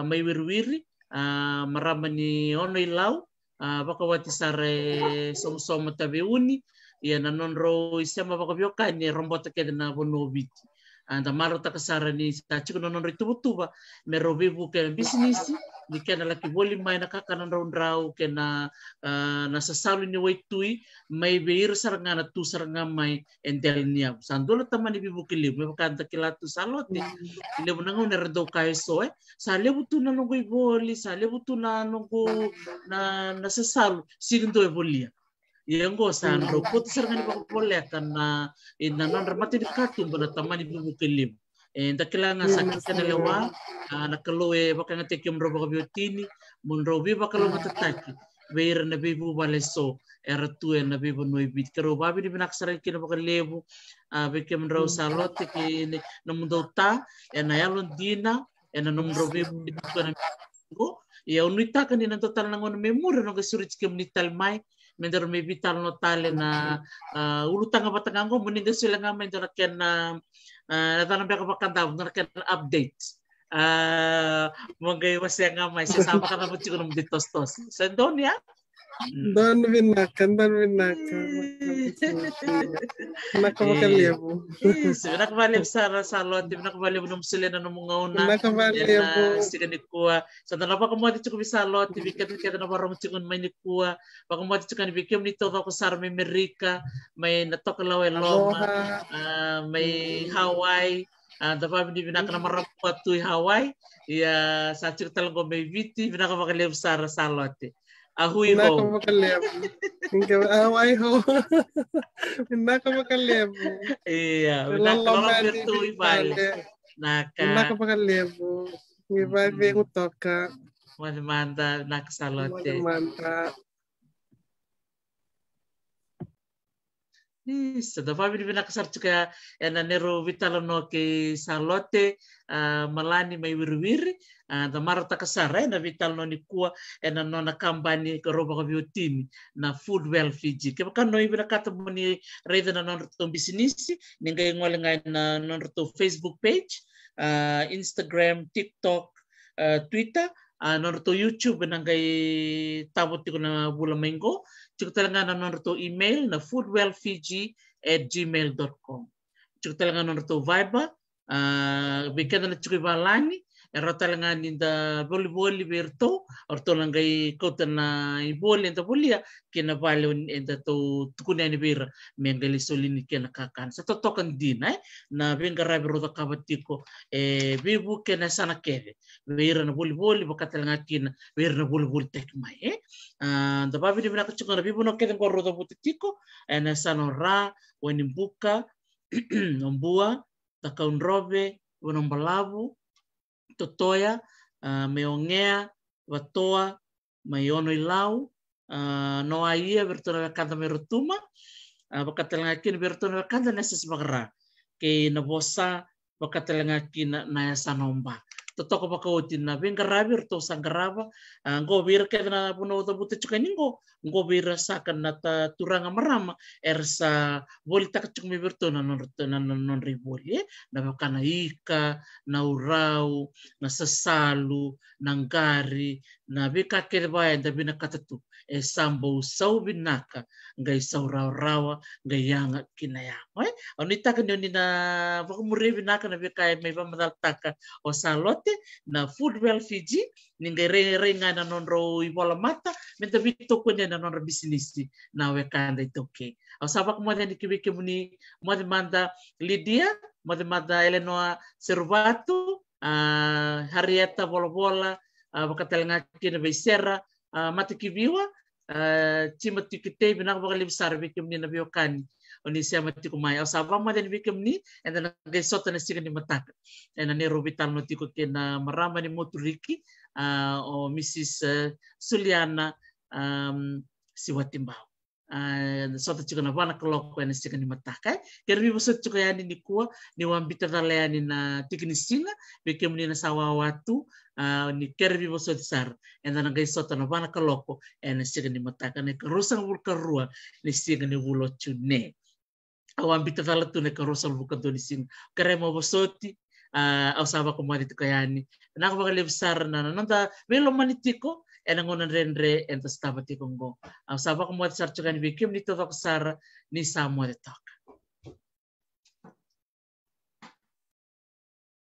mai wirwiri ni ono ilau wati sare somsomo tabeuni ia ya na nonro isema vakavioka biokani rombota keda na vonobiti anda maro takasara ni tachiku nonon ritubutu ba mero vivu ke business ni kena laki boli mai na kaka na raun kena na ah, sasalu ni wai tui mai beir saranga na tu saranga mai entel niya sandola tama ni vivu ke libu maka anta kilatu salote ya. libu na ngau na rado kai eh. sa tu na boli sa tu na ya. na sasalu yang yango sanro iya. pot sergan ba pole kana inna nan ramati dikatu bana tamani bu kelim en eh, takilanga iya, sakit kana iya. lewa ah, na keloe eh, bakanga tekim robo biotini mun robi lo matataki beir na bibu baleso era tue na bibu noi bit kero bi di binak saran kina bakal lebu ah, beke mun rau hmm. salote ke namun dauta na yalon dina ena namun robi bitu kana ya unita kan ina total nangon memura nonga surit kem mai mendor may vital no tale na uh, ulutang apa tangang ko muninda sila nga mendor ken na uh, ah, natanong pa ka pa kanda mendor ken update uh, ah, mga wasya nga may sasama ka na mo chikunom ditos tos sendonia Doon binakan, doon binakan. Nakamakalibo. Yes, nakabalib sa salon, di nakabalib nung sila na nung mga una. Nakabalib. Sika ni Kua. Sa tanong pa kumuha dito kami salon, di bikat kita na parang tikon may ni Kua. Pa kumuha dito kami bikim nito ako sa may Merika, may natokalaw Loma, eh, may Hawaii. Uh, eh, dapat hindi binaka na marapat Hawaii. Iya, sa cirta lang ko may biti, binaka makalib sa salon. Arruivo. Hindi ako makalevo. Hindi ako ayho. Hindi ako makalevo. Iya. Hindi ako makalevo. Naka. Hindi ako makalevo. Hindi ba toca. Manamanta, nakasalote. Eh. Manamanta. da vavinivinaka sara jikoya ena nerau vitalano kei sa lote a malani mai wiriwiri a da marataka sara ena vitalanoa ni kua ena nona kapani karau vakaviotini na fod wellfiji kevaka no i vinakatamo ni raica na nodratou bisinisi ni qai gole gai na nodratou facebook page a instagram tiktok a twitter a a nodratou youtube ena qai tavo tiko na vula mai qo chukutalanga nono to email na foodwellfiji at gmail.com. Chukutalanga nono to Viber, uh, wikenda na chukivalani, eratalanganinda volleyball berto ortolangai kotana ibol enda bolia kena balon enda to tukunani ber mengali solini kena kakan sa totokan din ai na bengara bero kabatiko e bibu kena sana keve ber na volleyball bakatalanga kina ber na volleyball tek mai e da babi de bina kachukana bibu no keden gorro do butitiko ena sanora wenimbuka ombua takaunrobe wenombalavu Totoya, uh, meongea watoa maiono ilau uh, ah, noa ia bertona kanta merutuma uh, ah, bakatelangakin bertona kanta neses magara ke nabosa bakatelangakin na sanomba totoko pakautin na bengkarabi rto sangkaraba ngo birke na puno to butte chukaningo rasakan nata turanga marama ersa bolita kacung bertona non non riboli na kana ika na urau na sasalu na ngari na bika kerbaya da bina katatu e sambo sau binaka ngai sau rawa rawa ngai yanga kina oi oni tak ni yoni na vakumure binaka na bika e meva madal taka o salote na football Fiji ninga renga na nonro ibola mata menta vito ko na nonro bisinisi na wekanda itoke au sabak mwana ni kibike muni mwana manda Lydia mwana manda Servato uh, Harrieta bola bola uh, wakatelanga kina beisera uh, mata kibiwa uh, chima tikitei binak bakali muni na mati ko mai asava ma den wikem ni and then de sota na siga ni matak and then robital no tiko ke na marama ni moturiki uh, ah, o mrs eh, suliana um, Uh, sota chika na wana kaloko ena sika ni mataka kera mi boso chika yani ni kua ni wambita yani na tikini sila beke muni na sawa watu uh, ni kera mi boso tsar ena na gai sota na wana kaloko ena sika ni mataka na karusa ngul karua ni sika ni wulo chune Awan ambita fala tu ne karusa lu bukan doni sin kare mau bosoti ah, au saba ko mani tu kayani na ko bakal besar na na ta velo manitiko ena ngonan rendre enta staba tiko ngo au saba sar chukani bikim ni tu sar ni samu de taka